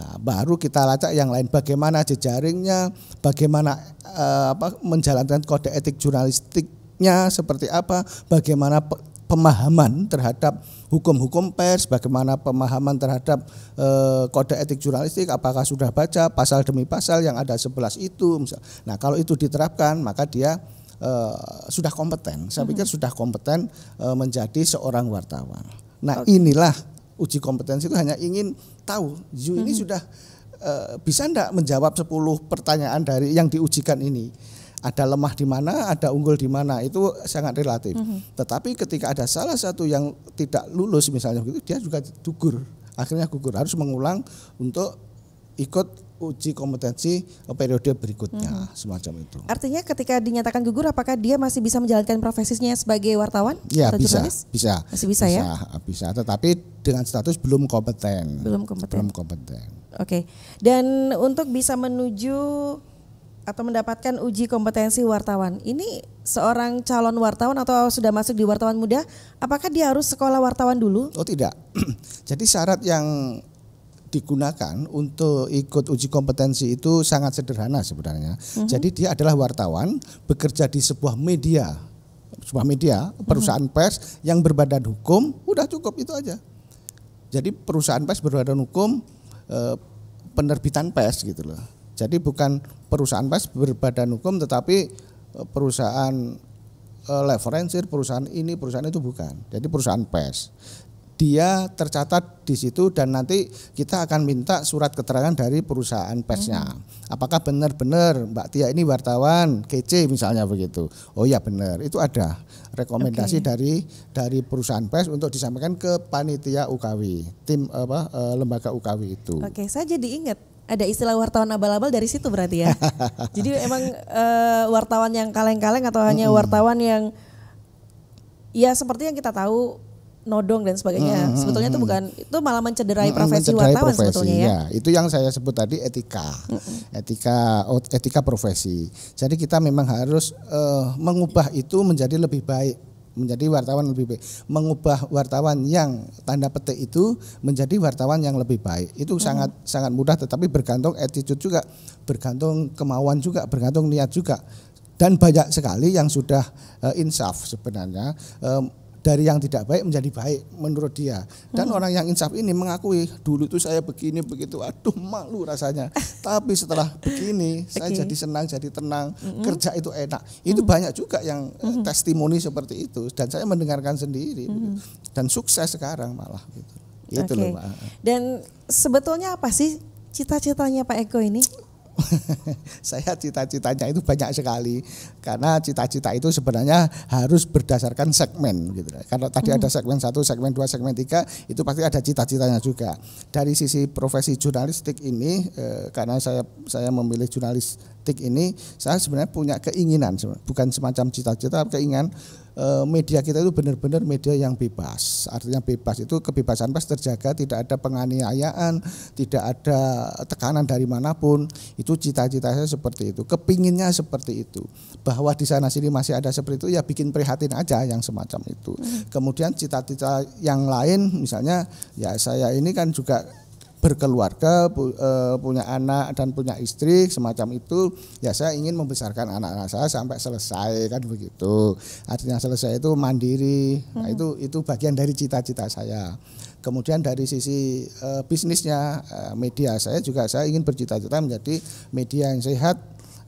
Nah, baru kita lacak yang lain bagaimana jejaringnya, bagaimana eh, apa menjalankan kode etik jurnalistiknya seperti apa, bagaimana pe pemahaman terhadap hukum-hukum pers, bagaimana pemahaman terhadap e, kode etik jurnalistik, apakah sudah baca pasal demi pasal yang ada 11 itu. Misal. Nah, kalau itu diterapkan, maka dia Eh, sudah kompeten. Saya pikir hmm. sudah kompeten uh, menjadi seorang wartawan. Nah okay. inilah uji kompetensi itu hanya ingin tahu you hmm. ini sudah uh, bisa tidak menjawab 10 pertanyaan dari yang diujikan ini ada lemah di mana, ada unggul di mana, itu sangat relatif. Mm -hmm. Tetapi ketika ada salah satu yang tidak lulus misalnya gitu, dia juga gugur. Akhirnya gugur, harus mengulang untuk ikut uji kompetensi eh, periode berikutnya hmm. semacam itu. Artinya ketika dinyatakan gugur apakah dia masih bisa menjalankan profesinya sebagai wartawan? Ya atau bisa, jurnalis? bisa. Masih bisa, ya? bisa ya? Bisa, tetapi dengan status belum kompeten. Belum kompeten. Belum kompeten. Oke. Dan untuk bisa menuju atau mendapatkan uji kompetensi wartawan. Ini seorang calon wartawan atau sudah masuk di wartawan muda, apakah dia harus sekolah wartawan dulu? Oh tidak. Jadi syarat yang digunakan untuk ikut uji kompetensi itu sangat sederhana sebenarnya. Mm -hmm. Jadi dia adalah wartawan bekerja di sebuah media, sebuah media mhm. perusahaan mm -hmm. pers yang berbadan hukum, udah cukup itu aja. Jadi perusahaan pers berbadan hukum e, penerbitan pers gitu loh. Jadi bukan perusahaan pers berbadan hukum tetapi eh, perusahaan eh, referensi perusahaan ini, perusahaan itu bukan. Jadi perusahaan pers dia tercatat di situ dan nanti kita akan minta surat keterangan dari perusahaan persnya. Hmm. Apakah benar-benar Mbak Tia ini wartawan kece misalnya begitu. Oh ya benar, itu ada rekomendasi okay. dari dari perusahaan pers untuk disampaikan ke panitia UKW, tim apa e, lembaga UKW itu. Oke, okay, saya jadi ingat ada istilah wartawan abal-abal dari situ berarti ya. jadi emang e, wartawan yang kaleng-kaleng atau hanya wartawan yang ya seperti yang kita tahu nodong dan sebagainya. Hmm, sebetulnya hmm, itu bukan itu malah mencederai hmm, profesi mencederai wartawan profesi, sebetulnya ya. ya. Itu yang saya sebut tadi etika. Hmm. Etika oh, etika profesi. Jadi kita memang harus uh, mengubah itu menjadi lebih baik menjadi wartawan lebih baik, mengubah wartawan yang tanda petik itu menjadi wartawan yang lebih baik. Itu hmm. sangat sangat mudah tetapi bergantung attitude juga, bergantung kemauan juga, bergantung niat juga. Dan banyak sekali yang sudah uh, insaf sebenarnya uh, dari yang tidak baik menjadi baik menurut dia. Dan hmm. orang yang insaf ini mengakui dulu tuh saya begini begitu, aduh malu rasanya. Tapi setelah begini okay. saya jadi senang, jadi tenang, hmm. kerja itu enak. Itu hmm. banyak juga yang eh, hmm. testimoni seperti itu dan saya mendengarkan sendiri hmm. dan sukses sekarang malah gitu. Itu okay. loh, Pak. Dan sebetulnya apa sih cita-citanya Pak Eko ini? saya cita-citanya itu banyak sekali karena cita-cita itu sebenarnya harus berdasarkan segmen gitu. Kalau tadi ada hmm. segmen satu, segmen dua, segmen tiga itu pasti ada cita-citanya juga. Dari sisi profesi jurnalistik ini eh, karena saya saya memilih jurnalis detik ini saya sebenarnya punya keinginan bukan semacam cita-cita keinginan eh, media kita itu benar-benar media yang bebas artinya bebas itu kebebasan pers terjaga tidak ada penganiayaan tidak ada tekanan dari manapun itu cita citanya seperti itu kepinginnya seperti itu bahwa di sana sini masih ada seperti itu ya bikin prihatin aja yang semacam itu hmm. kemudian cita-cita yang lain misalnya ya saya ini kan juga berkeluarga bu, e, eh, punya anak dan punya istri semacam itu ya saya ingin membesarkan anak-anak saya sampai selesai kan begitu artinya selesai itu mandiri nah, hmm. nah, itu itu bagian dari cita-cita saya kemudian dari sisi e, bisnisnya e, media saya juga saya ingin bercita-cita menjadi media yang sehat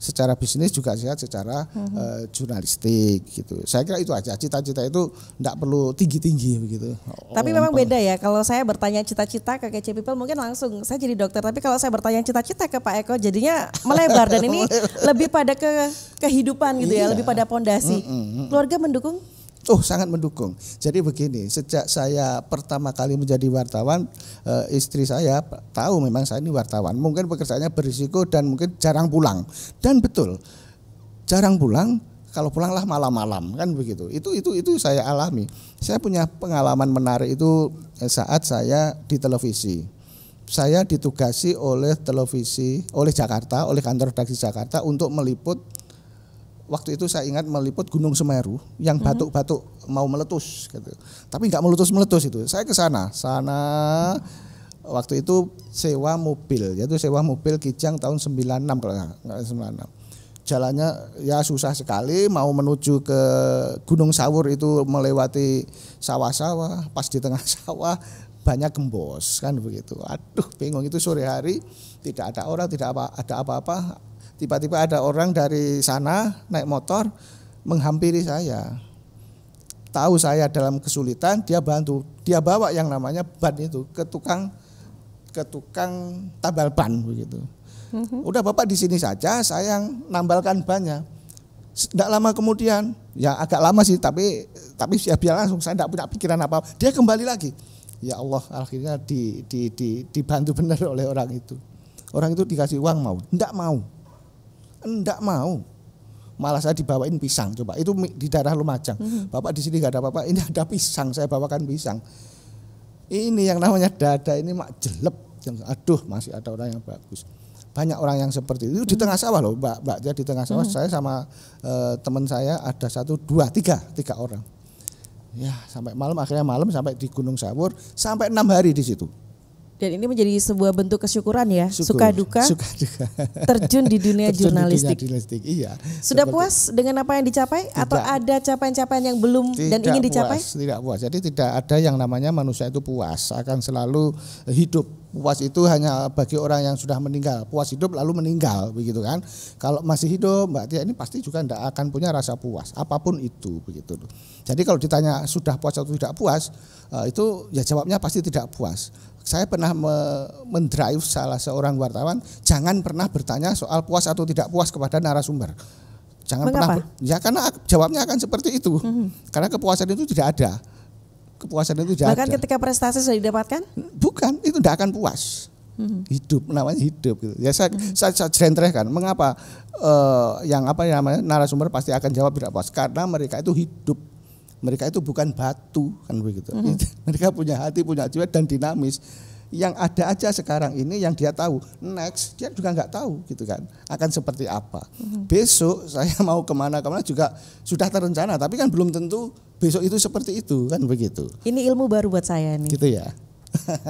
secara bisnis juga sehat secara uh, jurnalistik gitu. Saya kira itu aja. Cita-cita itu tidak perlu tinggi-tinggi begitu. Tapi oh, memang beda ya. Kalau saya bertanya cita-cita ke KC People mungkin langsung saya jadi dokter. Tapi kalau saya bertanya cita-cita ke Pak Eko jadinya melebar dan ini lebih pada ke kehidupan gitu ya, iya. lebih pada pondasi. Mm -mm. Keluarga mendukung? Oh sangat mendukung. Jadi begini, sejak saya pertama kali menjadi wartawan, eh, istri saya tahu memang saya ini wartawan. Mungkin pekerjaannya berisiko dan mungkin jarang pulang. Dan betul, jarang pulang. Kalau pulanglah malam-malam kan begitu. Itu itu itu saya alami. Saya punya pengalaman menarik itu eh, saat saya di televisi. Saya ditugasi oleh televisi, oleh Jakarta, oleh kantor redaksi Jakarta untuk meliput waktu itu saya ingat meliput Gunung Semeru yang mhm. batuk-batuk mau meletus gitu. Tapi nggak meletus-meletus itu. Saya ke sana, sana waktu itu sewa mobil, yaitu sewa mobil Kijang tahun 96 kalau enggak 96 jalannya ya susah sekali mau menuju ke Gunung Sawur itu melewati sawah-sawah pas di tengah sawah banyak gembos kan begitu aduh bingung itu sore hari tidak ada orang tidak apa ada apa-apa Tiba-tiba ada orang dari sana naik motor menghampiri saya. Tahu saya dalam kesulitan, dia bantu. Dia bawa yang namanya ban itu ke tukang ke tukang tabal ban begitu. Mhm. Udah Bapak di sini saja, saya yang nambalkan bannya. Tidak lama kemudian, ya agak lama sih, tapi tapi ya biar langsung saya tidak punya pikiran apa. Dia kembali lagi. Ya Allah, akhirnya di, di, di, dibantu benar oleh orang itu. Orang itu dikasih uang mau, tidak mau enggak mau malah saya dibawain pisang coba itu di daerah Lumajang hmm. bapak di sini nggak ada apa-apa ini ada pisang saya bawakan pisang ini yang namanya dada ini mak jelek aduh masih ada orang yang bagus banyak orang yang seperti itu, itu di mhm. tengah sawah loh mbak mbak jadi di tengah sawah hmm. saya sama e, teman saya ada satu dua tiga tiga orang ya sampai malam akhirnya malam sampai di Gunung Sawur sampai enam hari di situ dan ini menjadi sebuah bentuk kesyukuran ya, Syukur, suka duka, suka duka. terjun di dunia terjun jurnalistik. Di dunia jurnalistik. Iya. Sudah puas dengan apa yang dicapai tidak, atau ada capaian-capaian yang belum dan ingin dicapai? Puas, tidak puas. Jadi tidak ada yang namanya manusia itu puas, akan selalu hidup. Puas itu hanya bagi orang yang sudah meninggal. Puas hidup lalu meninggal, begitu kan? Kalau masih hidup, Mbak Tia ini pasti juga tidak akan punya rasa puas, apapun itu, begitu. Jadi kalau ditanya sudah puas atau tidak puas, eh, itu ya jawabnya pasti tidak puas saya pernah me mendrive salah seorang wartawan jangan pernah bertanya soal puas atau tidak puas kepada narasumber. Jangan Mengapa? pernah ya karena jawabnya akan seperti itu. -hmm. Karena kepuasan itu tidak ada. Kepuasan itu tidak Bahkan ada. ketika prestasi sudah didapatkan? Bukan, itu tidak akan puas. Hmm. Hidup namanya hidup gitu. Ya saya hmm. saya, saya kan Mengapa uh, yang apa namanya narasumber pasti akan jawab tidak puas? Karena mereka itu hidup mereka itu bukan batu kan begitu. Mm -hmm. mereka punya hati, punya jiwa dan dinamis. Yang ada aja sekarang ini yang dia tahu, next dia juga nggak tahu gitu kan, akan seperti apa. Mm -hmm. Besok saya mau kemana-kemana juga sudah terencana, tapi kan belum tentu besok itu seperti itu kan begitu. Ini ilmu baru buat saya nih. Gitu ya.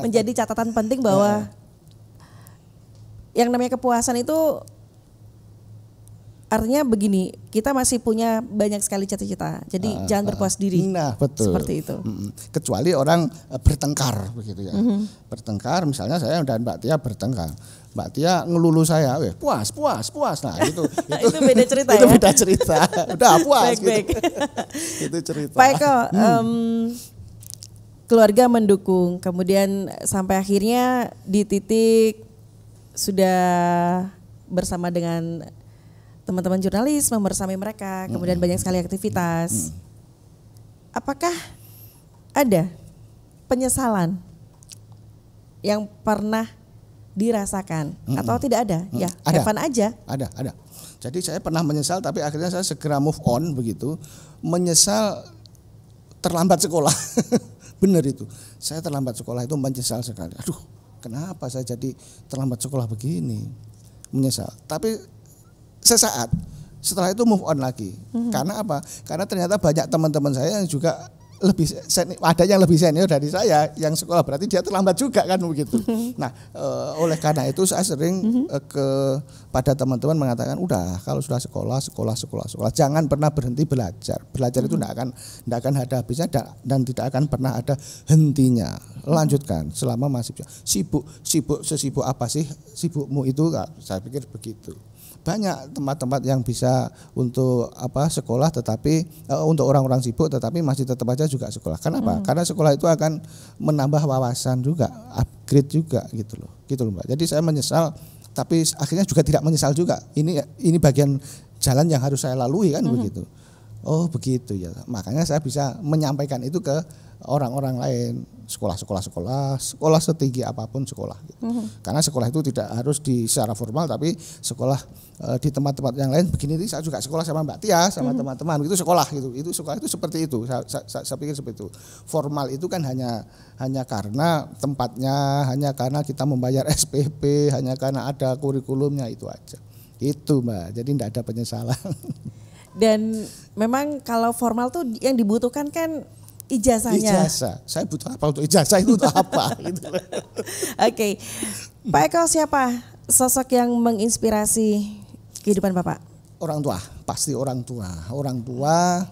Menjadi catatan penting bahwa ya. yang namanya kepuasan itu artinya begini, kita masih punya banyak sekali cita-cita. Jadi uh, jangan ah. berpuas diri. Nah, betul. Seperti itu. Kecuali orang eh, bertengkar begitu ya. Mm -hmm. Bertengkar misalnya saya dan Mbak Tia bertengkar. Mbak Tia ngelulu saya, Weh, puas, puas, puas. Nah, itu nah, itu, itu beda cerita Itu ya. beda cerita. Udah puas baik, gitu. Baik. itu cerita. Pak Eko, hmm. um, keluarga mendukung, kemudian sampai akhirnya di titik sudah bersama dengan teman-teman jurnalis membersamai mereka, kemudian banyak sekali aktivitas. Apakah ada penyesalan yang pernah dirasakan atau tidak ada? Ya, ada. Evan aja. Ada, ada. Jadi saya pernah menyesal tapi akhirnya saya segera move on begitu. Menyesal terlambat sekolah. bener itu. Saya terlambat sekolah itu menyesal sekali. Aduh, kenapa saya jadi terlambat sekolah begini? Menyesal. Tapi sesaat setelah itu move on lagi mm-hmm. karena apa karena ternyata banyak teman-teman saya yang juga lebih senior, ada yang lebih senior dari saya yang sekolah berarti dia terlambat juga kan begitu. Hmm. Nah, e, oleh karena itu saya sering hmm. e, eh, ke pada teman-teman mengatakan udah kalau sudah sekolah sekolah sekolah sekolah jangan pernah berhenti belajar. Belajar itu tidak hmm. akan tidak akan ada habisnya dan tidak akan pernah ada hentinya. Lanjutkan selama masih bisa. Sibuk sibuk sesibuk apa sih sibukmu itu saya pikir begitu banyak tempat-tempat yang bisa untuk apa sekolah tetapi uh, untuk orang-orang sibuk tetapi masih tetap aja juga sekolah. Kenapa? Hmm. Karena sekolah itu akan menambah wawasan juga, upgrade juga gitu loh. Gitu loh Mbak. Jadi saya menyesal tapi akhirnya juga tidak menyesal juga. Ini ini bagian jalan yang harus saya lalui kan hmm. begitu. Oh begitu ya. Makanya saya bisa menyampaikan itu ke orang-orang lain, sekolah-sekolah sekolah, sekolah setinggi apapun sekolah. Gitu. Mm -hmm. Karena sekolah itu tidak harus di secara formal, tapi sekolah e, di tempat-tempat yang lain begini. Saya juga sekolah sama Mbak Tia, sama mhm. teman-teman mm -hmm. itu sekolah gitu. Itu sekolah itu seperti itu. Saya, saya, saya pikir seperti itu. Formal itu kan hanya hanya karena tempatnya, hanya karena kita membayar SPP, hanya karena ada kurikulumnya itu aja. Itu Mbak. Jadi tidak ada penyesalan. Dan memang kalau formal tuh yang dibutuhkan kan ijazahnya. Ijazah. Saya butuh apa untuk ijazah itu untuk apa gitu. Oke. Okay. Pak Eko siapa sosok yang menginspirasi kehidupan Bapak? Orang tua, pasti orang tua. Orang tua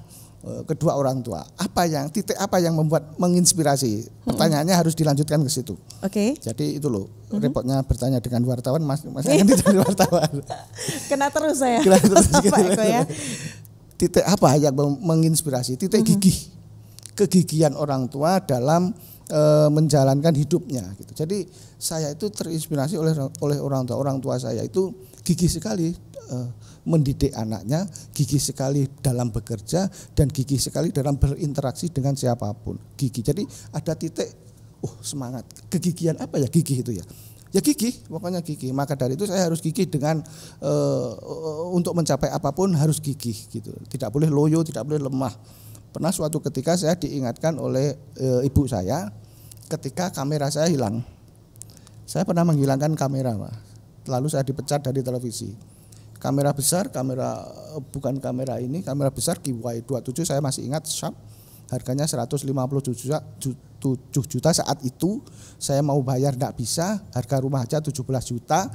Eh, kedua orang tua. Apa yang titik apa yang membuat menginspirasi? Hmm. Pertanyaannya harus dilanjutkan ke situ. Oke. Okay. Jadi itu loh hmm repotnya bertanya dengan wartawan Mas Mas iya. Andi wartawan. Kena terus saya. Kena terus gitu. ya. Titik apa yang menginspirasi? Titik mm-hmm. Kegigihan orang tua dalam e, menjalankan hidupnya gitu. Jadi saya itu terinspirasi oleh oleh orang tua orang tua saya itu gigi sekali eh, mendidik anaknya, gigi sekali dalam bekerja dan gigi sekali dalam berinteraksi dengan siapapun. gigi. Jadi ada titik oh semangat, kegigian apa ya gigi itu ya? Ya gigi, pokoknya gigi. Maka dari itu saya harus gigi dengan uh, untuk mencapai apapun harus gigi gitu. Tidak boleh loyo, tidak boleh lemah. Pernah suatu ketika saya diingatkan oleh e, ibu saya ketika kamera saya hilang. Saya pernah menghilangkan kamera, Pak lalu saya dipecat dari televisi kamera besar kamera eh, bukan kamera ini kamera besar qy 27 saya masih ingat sharp harganya 157 juta 7 juta saat itu saya mau bayar tidak bisa harga rumah aja 17 juta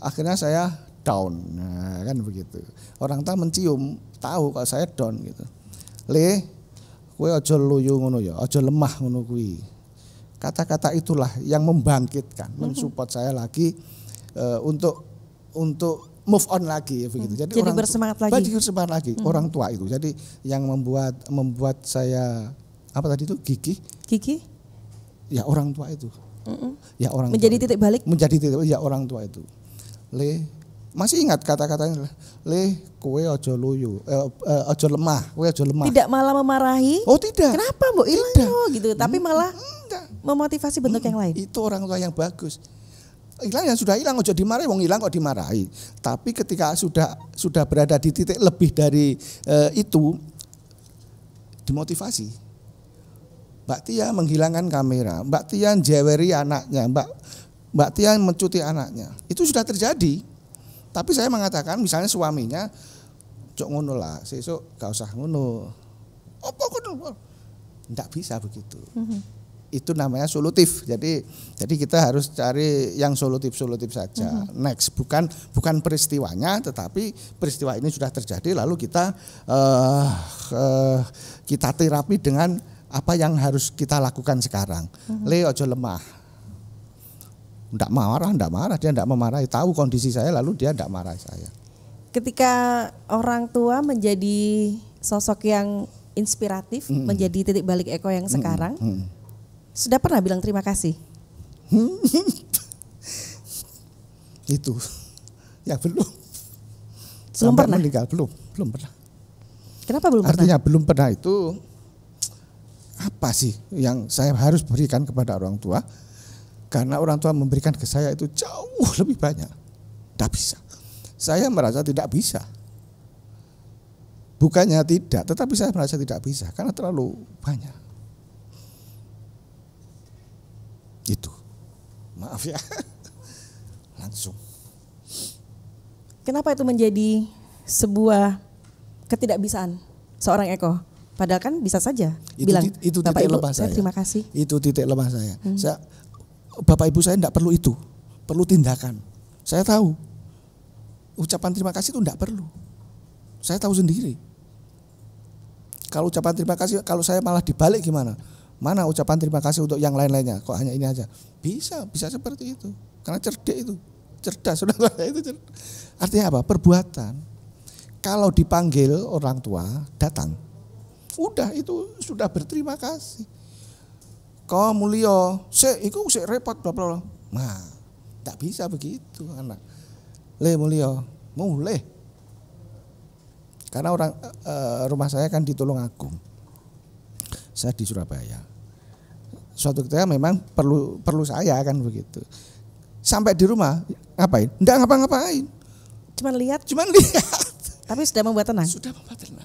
akhirnya saya down nah, kan begitu orang tak mencium tahu kalau saya down gitu le kue ojo luyu ngono ya ojo lemah ngono kuwi kata-kata itulah yang membangkitkan, mensupport saya lagi uh, untuk untuk move on lagi ya, begitu. Jadi, jadi orang bersemangat tua, lagi. bersemangat lagi hmm. orang tua itu. Jadi yang membuat membuat saya apa tadi itu gigih. Gigih? Ya orang tua itu. Mm-mm. Ya orang menjadi tua titik itu. balik. Menjadi titik balik ya orang tua itu. Le masih ingat kata-katanya le kue ojo luyu eh, ojo eh, lemah kue ojo lemah tidak malah memarahi oh tidak kenapa bu tidak yo, gitu tapi hmm, malah tidak. memotivasi bentuk hmm, yang lain itu orang tua yang bagus hilang yang sudah hilang ojo dimarahi wong hilang kok dimarahi tapi ketika sudah sudah berada di titik lebih dari eh, itu dimotivasi Mbak Tia menghilangkan kamera Mbak Tia jeweri anaknya Mbak Mbak Tia mencuti anaknya itu sudah terjadi tapi saya mengatakan misalnya suaminya cok ngono lah, sesuk gak usah ngono. Apa ngono? Enggak bisa begitu. Mm-hmm. Itu namanya solutif. Jadi jadi kita harus cari yang solutif-solutif saja. Mm-hmm. Next bukan bukan peristiwanya tetapi peristiwa ini sudah terjadi lalu kita uh, uh, kita terapi dengan apa yang harus kita lakukan sekarang. Mm-hmm. Le ojo lemah tidak marah, tidak marah. Dia tidak memarahi. Tahu kondisi saya lalu dia tidak marah saya. Ketika orang tua menjadi sosok yang inspiratif, mm. menjadi titik balik Eko yang hmm, sekarang, mm. Mm. sudah pernah bilang terima kasih? Hmm. Itu. Ya belum. Belum Sampai pernah. Meninggal belum, belum pernah. Kenapa belum Artinya pernah? belum pernah itu apa sih yang saya harus berikan kepada orang tua? Karena orang tua memberikan ke saya itu jauh lebih banyak. Tidak bisa. Saya merasa tidak bisa. Bukannya tidak, tetapi saya merasa tidak bisa karena terlalu banyak. Itu. Maaf ya. Langsung. Kenapa itu menjadi sebuah ketidakbisaan seorang Eko? Padahal kan bisa saja itu bilang itu titik Bapak lemah saya. saya. Terima kasih. Itu titik lemah saya. Hmm. Saya bapak ibu saya tidak perlu itu, perlu tindakan. Saya tahu. Ucapan terima kasih itu tidak perlu. Saya tahu sendiri. Kalau ucapan terima kasih, kalau saya malah dibalik gimana? Mana ucapan terima kasih untuk yang lain-lainnya? Kok hanya ini aja? Bisa, bisa seperti itu. Karena cerdik itu, cerdas sudah itu. Cerdas. Artinya apa? Perbuatan. Kalau dipanggil orang tua datang, udah itu sudah berterima kasih kok mulio sih, itu sih repot bla bla nah tak bisa begitu anak le mulio mulai karena orang uh, rumah saya kan ditolong Tulung Agung saya di Surabaya suatu ketika memang perlu perlu saya kan begitu sampai di rumah ngapain enggak ngapa-ngapain cuman lihat cuman lihat tapi sudah membuat tenang sudah membuat tenang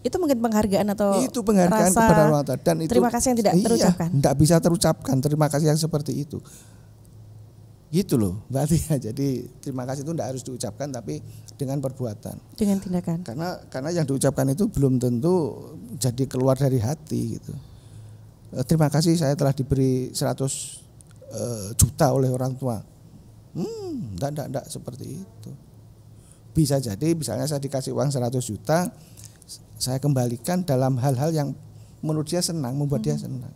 itu mungkin penghargaan atau itu penghargaan rasa kepada tua dan itu terima kasih yang tidak iya, terucapkan tidak bisa terucapkan terima kasih yang seperti itu gitu loh berarti ya jadi terima kasih itu tidak harus diucapkan tapi dengan perbuatan dengan tindakan karena karena yang diucapkan itu belum tentu jadi keluar dari hati gitu eh, terima kasih saya telah diberi 100 uh, eh, juta oleh orang tua hmm tidak tidak seperti itu bisa jadi misalnya saya dikasih uang 100 juta saya kembalikan dalam hal-hal yang menurut dia senang, membuat hmm. dia senang.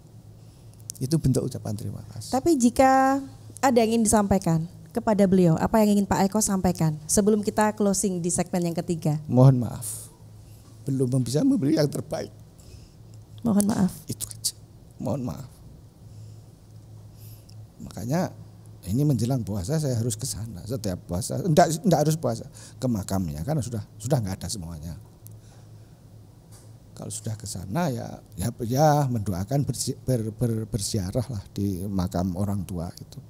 Itu bentuk ucapan terima kasih. Tapi jika ada yang ingin disampaikan kepada beliau, apa yang ingin Pak Eko sampaikan sebelum kita closing di segmen yang ketiga? Mohon maaf, belum bisa membeli yang terbaik. Mohon maaf. Itu aja. Mohon maaf. Makanya ini menjelang puasa saya harus ke sana setiap puasa. Enggak, enggak harus puasa ke makamnya karena sudah sudah nggak ada semuanya kalau sudah ke sana ya ya ya mendoakan bersi, ber, ber, bersiarah lah di makam orang tua itu.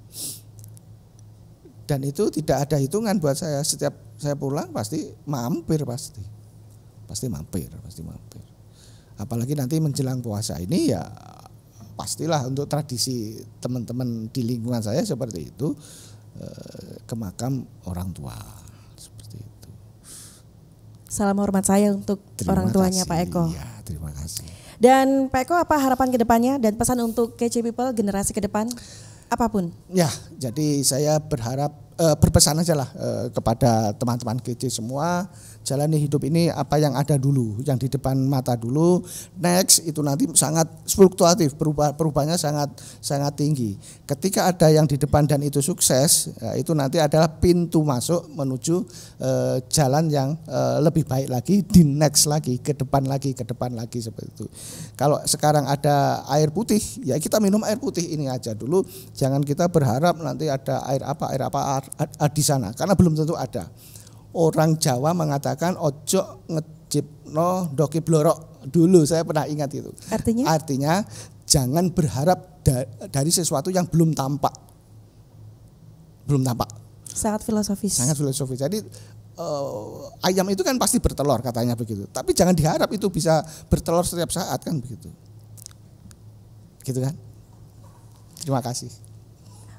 Dan itu tidak ada hitungan buat saya. Setiap saya pulang pasti mampir pasti. Pasti mampir, pasti mampir. Apalagi nanti menjelang puasa ini ya pastilah untuk tradisi teman-teman di lingkungan saya seperti itu eh, ke makam orang tua Salam hormat saya untuk terima orang tuanya Pak Eko. Ya, terima kasih. Dan Pak Eko apa harapan kedepannya dan pesan untuk KC People generasi ke depan apapun? Ya, jadi saya berharap uh, berpesan aja lah uh, kepada teman-teman GC semua jalani hidup ini apa yang ada dulu yang di depan mata dulu next itu nanti sangat fluktuatif berubah perubahannya sangat sangat tinggi ketika ada yang di depan dan itu sukses ya, itu nanti adalah pintu masuk menuju eh, jalan yang lebih baik lagi di next lagi ke depan lagi ke depan lagi seperti itu kalau sekarang ada air putih ya kita minum air putih ini aja dulu jangan kita berharap nanti ada air apa air apa di sana karena belum tentu ada. Orang Jawa mengatakan ojo no doki blorok dulu saya pernah ingat itu. Artinya? Artinya jangan berharap dari sesuatu yang belum tampak. Belum tampak. Sangat filosofis. Sangat filosofis. Jadi uh, ayam itu kan pasti bertelur katanya begitu. Tapi jangan diharap itu bisa bertelur setiap saat kan begitu. Gitu kan? Terima kasih.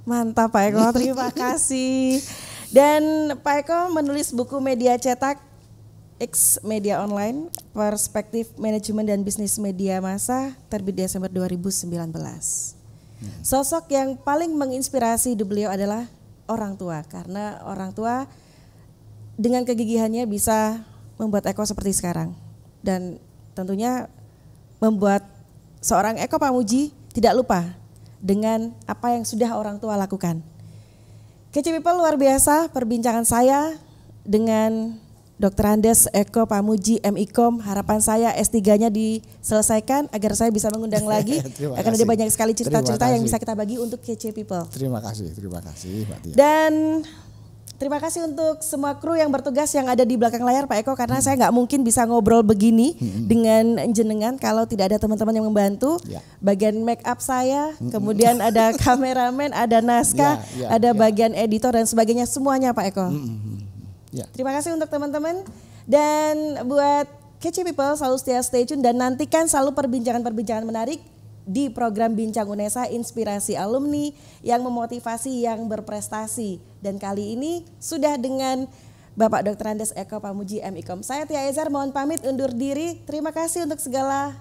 Mantap Pak Eko, terima kasih. Dan Pak Eko menulis buku media cetak X Media Online, Perspektif Manajemen dan Bisnis Media Masa, terbit Desember 2019. Hmm. Sosok yang paling menginspirasi di beliau adalah orang tua, karena orang tua dengan kegigihannya bisa membuat Eko seperti sekarang. Dan tentunya membuat seorang Eko Pamuji tidak lupa dengan apa yang sudah orang tua lakukan. Kece People luar biasa perbincangan saya dengan Dr. Andes Eko Pamuji MIKOM. Harapan saya S3-nya diselesaikan agar saya bisa mengundang lagi. Akan ada banyak sekali cerita-cerita yang bisa kita bagi untuk kece People. Terima kasih, terima kasih Dan Terima kasih untuk semua kru yang bertugas yang ada di belakang layar Pak Eko karena hmm. saya nggak mungkin bisa ngobrol begini hmm. dengan jenengan kalau tidak ada teman-teman yang membantu. Ya. Bagian make up saya, hmm. kemudian ada kameramen, ada naskah, ya, ya, ada ya. bagian editor dan sebagainya semuanya Pak Eko. Hmm. Ya. Terima kasih untuk teman-teman dan buat Catchy People selalu stay tune dan nantikan selalu perbincangan-perbincangan menarik di program Bincang UNESA Inspirasi Alumni yang memotivasi yang berprestasi. Dan kali ini sudah dengan Bapak Dr. Andes Eko Pamuji MIKOM. Saya Tia Ezer mohon pamit undur diri. Terima kasih untuk segala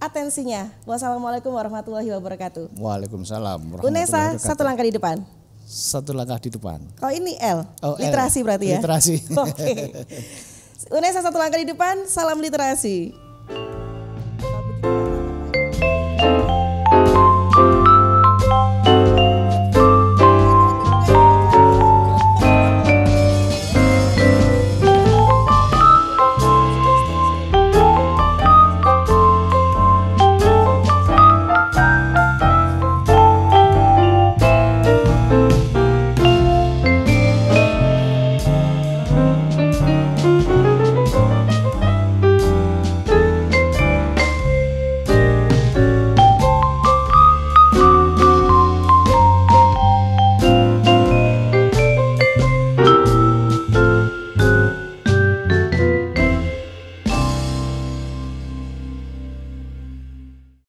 atensinya. Wassalamualaikum warahmatullahi wabarakatuh. Waalaikumsalam. UNESA satu langkah di depan satu langkah di depan. Oh ini L, oh, literasi L. berarti ya? Literasi. Oke. Okay. Unesa satu langkah di depan, salam literasi.